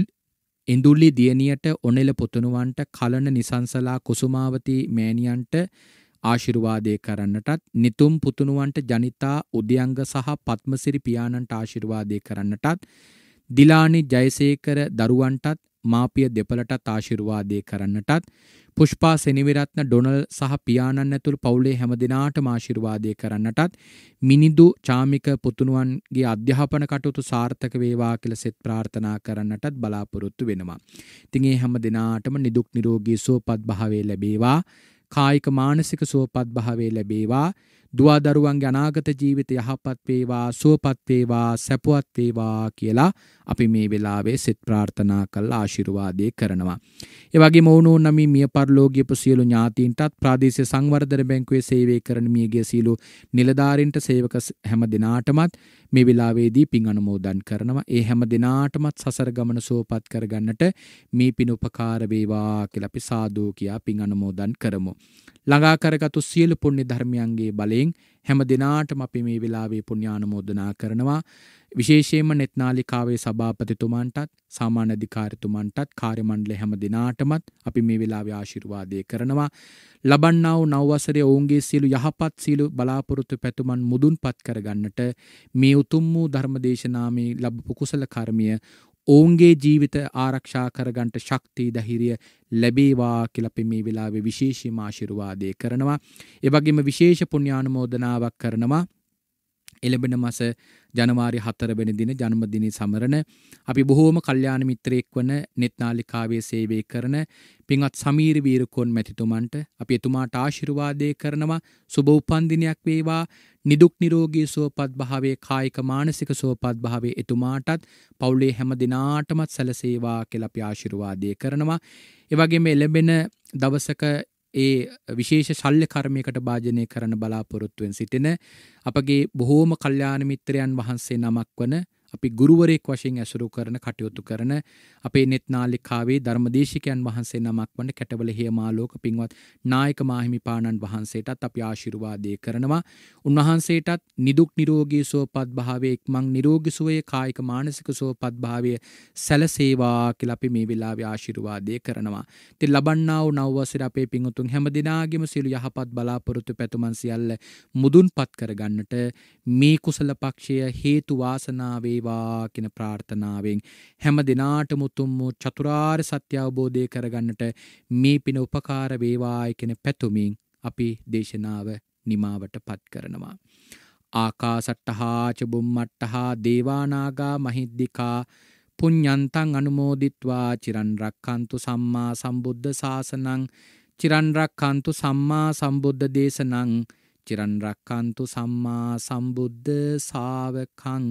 ඉඳුල්ලි දියණියට ඔනෙල පුතුණුවන්ට කලන නිසංසලා කුසුමාවති මෑණියන්ට ආශිර්වාදේ කරන්නටත් නිතුම් පුතුණුවන්ට ජනිතා උදයංග සහ පත්මසිරි පියාණන්ට ආශිර්වාදේ කරන්නටත් දිලානි ජයසේකර දරුවන්ටත් මාපිය දෙපළටත් ආශිර්වාදේ කරන්නටත් පුෂ්පා සෙනවිරත්න ඩොනල් සහ පියාණන් ඇතුළු පවුලේ හැම දිනාටම ආශිර්වාදේ කරන්නටත් මිනිදු චාමික පුතුණුවන්ගේ අධ්‍යාපන කටයුතු සාර්ථක වේවා කියලා සෙත් ප්‍රාර්ථනා කරන්නටත් බලාපොරොත්තු වෙනවා. ඉතින් මේ හැම දිනාටම නිදුක් නිරෝගී සුවපත් භාවය ලැබේවා. කායික මානසික සුවපත් භාවය ලැබේවා. දුවා දරුවන්ගේ අනාගත ජීවිත යහපත් වේවා සුවපත් වේවා සැපවත් වේවා කියලා අපි මේ වෙලාවේ සිත ප්‍රාර්ථනා කරලා ආශිර්වාදේ කරනවා. ඒ වගේම වුණෝ නම් මිය පරලෝකීය සියලු ඥාතීන්ටත් ප්‍රාදේශීය සංවර්ධන බැංකුවේ සේවය කරන මියගේ සීලු නිලධාරීන්ට සේවක හැම දිනාටමත් මේ වෙලාවේදී පින් අනුමෝදන් කරනවා. ඒ හැම දිනාටමත් සසර ගමන සුවපත් කරගන්නට මේ පින් උපකාර වේවා කියලා අපි සාදු කියා පින් අනුමෝදන් කරමු. ළඟා කරගතු සියලු පුණ්‍ය ධර්මයන්ගේ බලයෙන් හැම දිනාටම අපි මේ වෙලාවේ පුණ්‍යානුමෝදනා කරනවා විශේෂයෙන්ම netනාලිකාවේ සභාපතිතුමන්ටත් සාමාන්‍ය අධිකාරිතුමන්ටත් කාර්ය මණ්ඩල හැම දිනාටමත් අපි මේ වෙලාවේ ආශිර්වාදයේ කරනවා ලබන්නා වූ නව වසරේ ඔවුන්ගේ සියලු යහපත් සියලු බලාපොරොත්තු පැතුමන් මුදුන්පත් කරගන්නට මේ උතුම් වූ ධර්මදේශනාමේ ලැබපු කුසල කර්මය ඔවුන්ගේ ජීවිත ආරක්ෂා කරගන්ට ශක්තිී දහිරිය ලැබේවා කියලපි මේ වෙලාවේ විශේෂීම ආශිරවාදය කරනවා. එවගේම විශේෂ පුුණ්‍යානුමෝදනාවක් කරනවා එළබෙන මස ජනවාරි 4 වෙනි දින ජන්මදිනය සමරන අපි බොහෝම කල්යාණ මිත්‍රයෙක් වන නෙත්නාලිකාවේ සේවය කරන පින්වත් සමීර වීරකෝන් මැතිතුමන්ට අපි එතුමාට ආශිර්වාදේ කරනවා සුබ උපන්දිනයක් වේවා නිදුක් නිරෝගී සුවපත් භාවයේ කායික මානසික සුවපත් භාවයේ එතුමාටත් පවුලේ හැම දිනාටමත් සැලසේවා කියලා අපි ආශිර්වාදේ කරනවා ඒ වගේම එළඹෙන දවසක ඒ විශේෂ ශල්්‍ය කර්මයකට භාජනය කරන බලාපොරොත්තුවෙන් සිටින අපගේ බොහෝම කල්්‍යාන මිත්‍රයන් වහන්සේ නමක් වන අපි ගුරුවරයෙක් වශයෙන් ඇසුරු කරන කටයුතු කරන අපේ නෙත්නාලිකාවේ ධර්මදේශිකයන් වහන්සේ නමක් වන කැටවල හේමාලෝක පින්වත් නායක මාහිමිපාණන් වහන්සේටත් අපි ආශිර්වාදය කරනවා. උන්වහන්සේටත් නිදුක් නිරෝගී සුවපත් භාවය ඉක්මන් නිරෝගී සුවය කායික මානසික සුවපත් භාවය සැලසේවා කියලා අපි මේ වෙලාවේ ආශිර්වාදය කරනවා. ඉතින් ලබන්නා වූ නව වසර අපේ පින්වතුන් හැම දිනාගෙම සියලු යහපත් බලාපොරොත්තු පැතුමන් සියල්ල මුදුන්පත් කරගන්නට මේ කුසල පක්ෂය හේතු වාසනා වේවා වේවා කියන ප්‍රාර්ථනාවෙන් හැම දිනාටම උතුම් වූ චතුරාර්ය සත්‍ය අවබෝධය කරගන්නට මේ පින උපකාර වේවායි කියන පැතුමින් අපි දේශනාව නිමාවටපත් කරනවා. ආකාසට්ටහාච බුම්මට්ටහා දේවානාගා මහිද්దికා පුඤ්ඤන්තං අනුමෝදිත්වා චිරන් රක්칸තු සම්මා සම්බුද්ධ ශාසනං චිරන් රක්칸තු සම්මා සම්බුද්ධ දේශනං චිරන් රක්කන්තු සම්මා සම්බුද්ධ සාවකං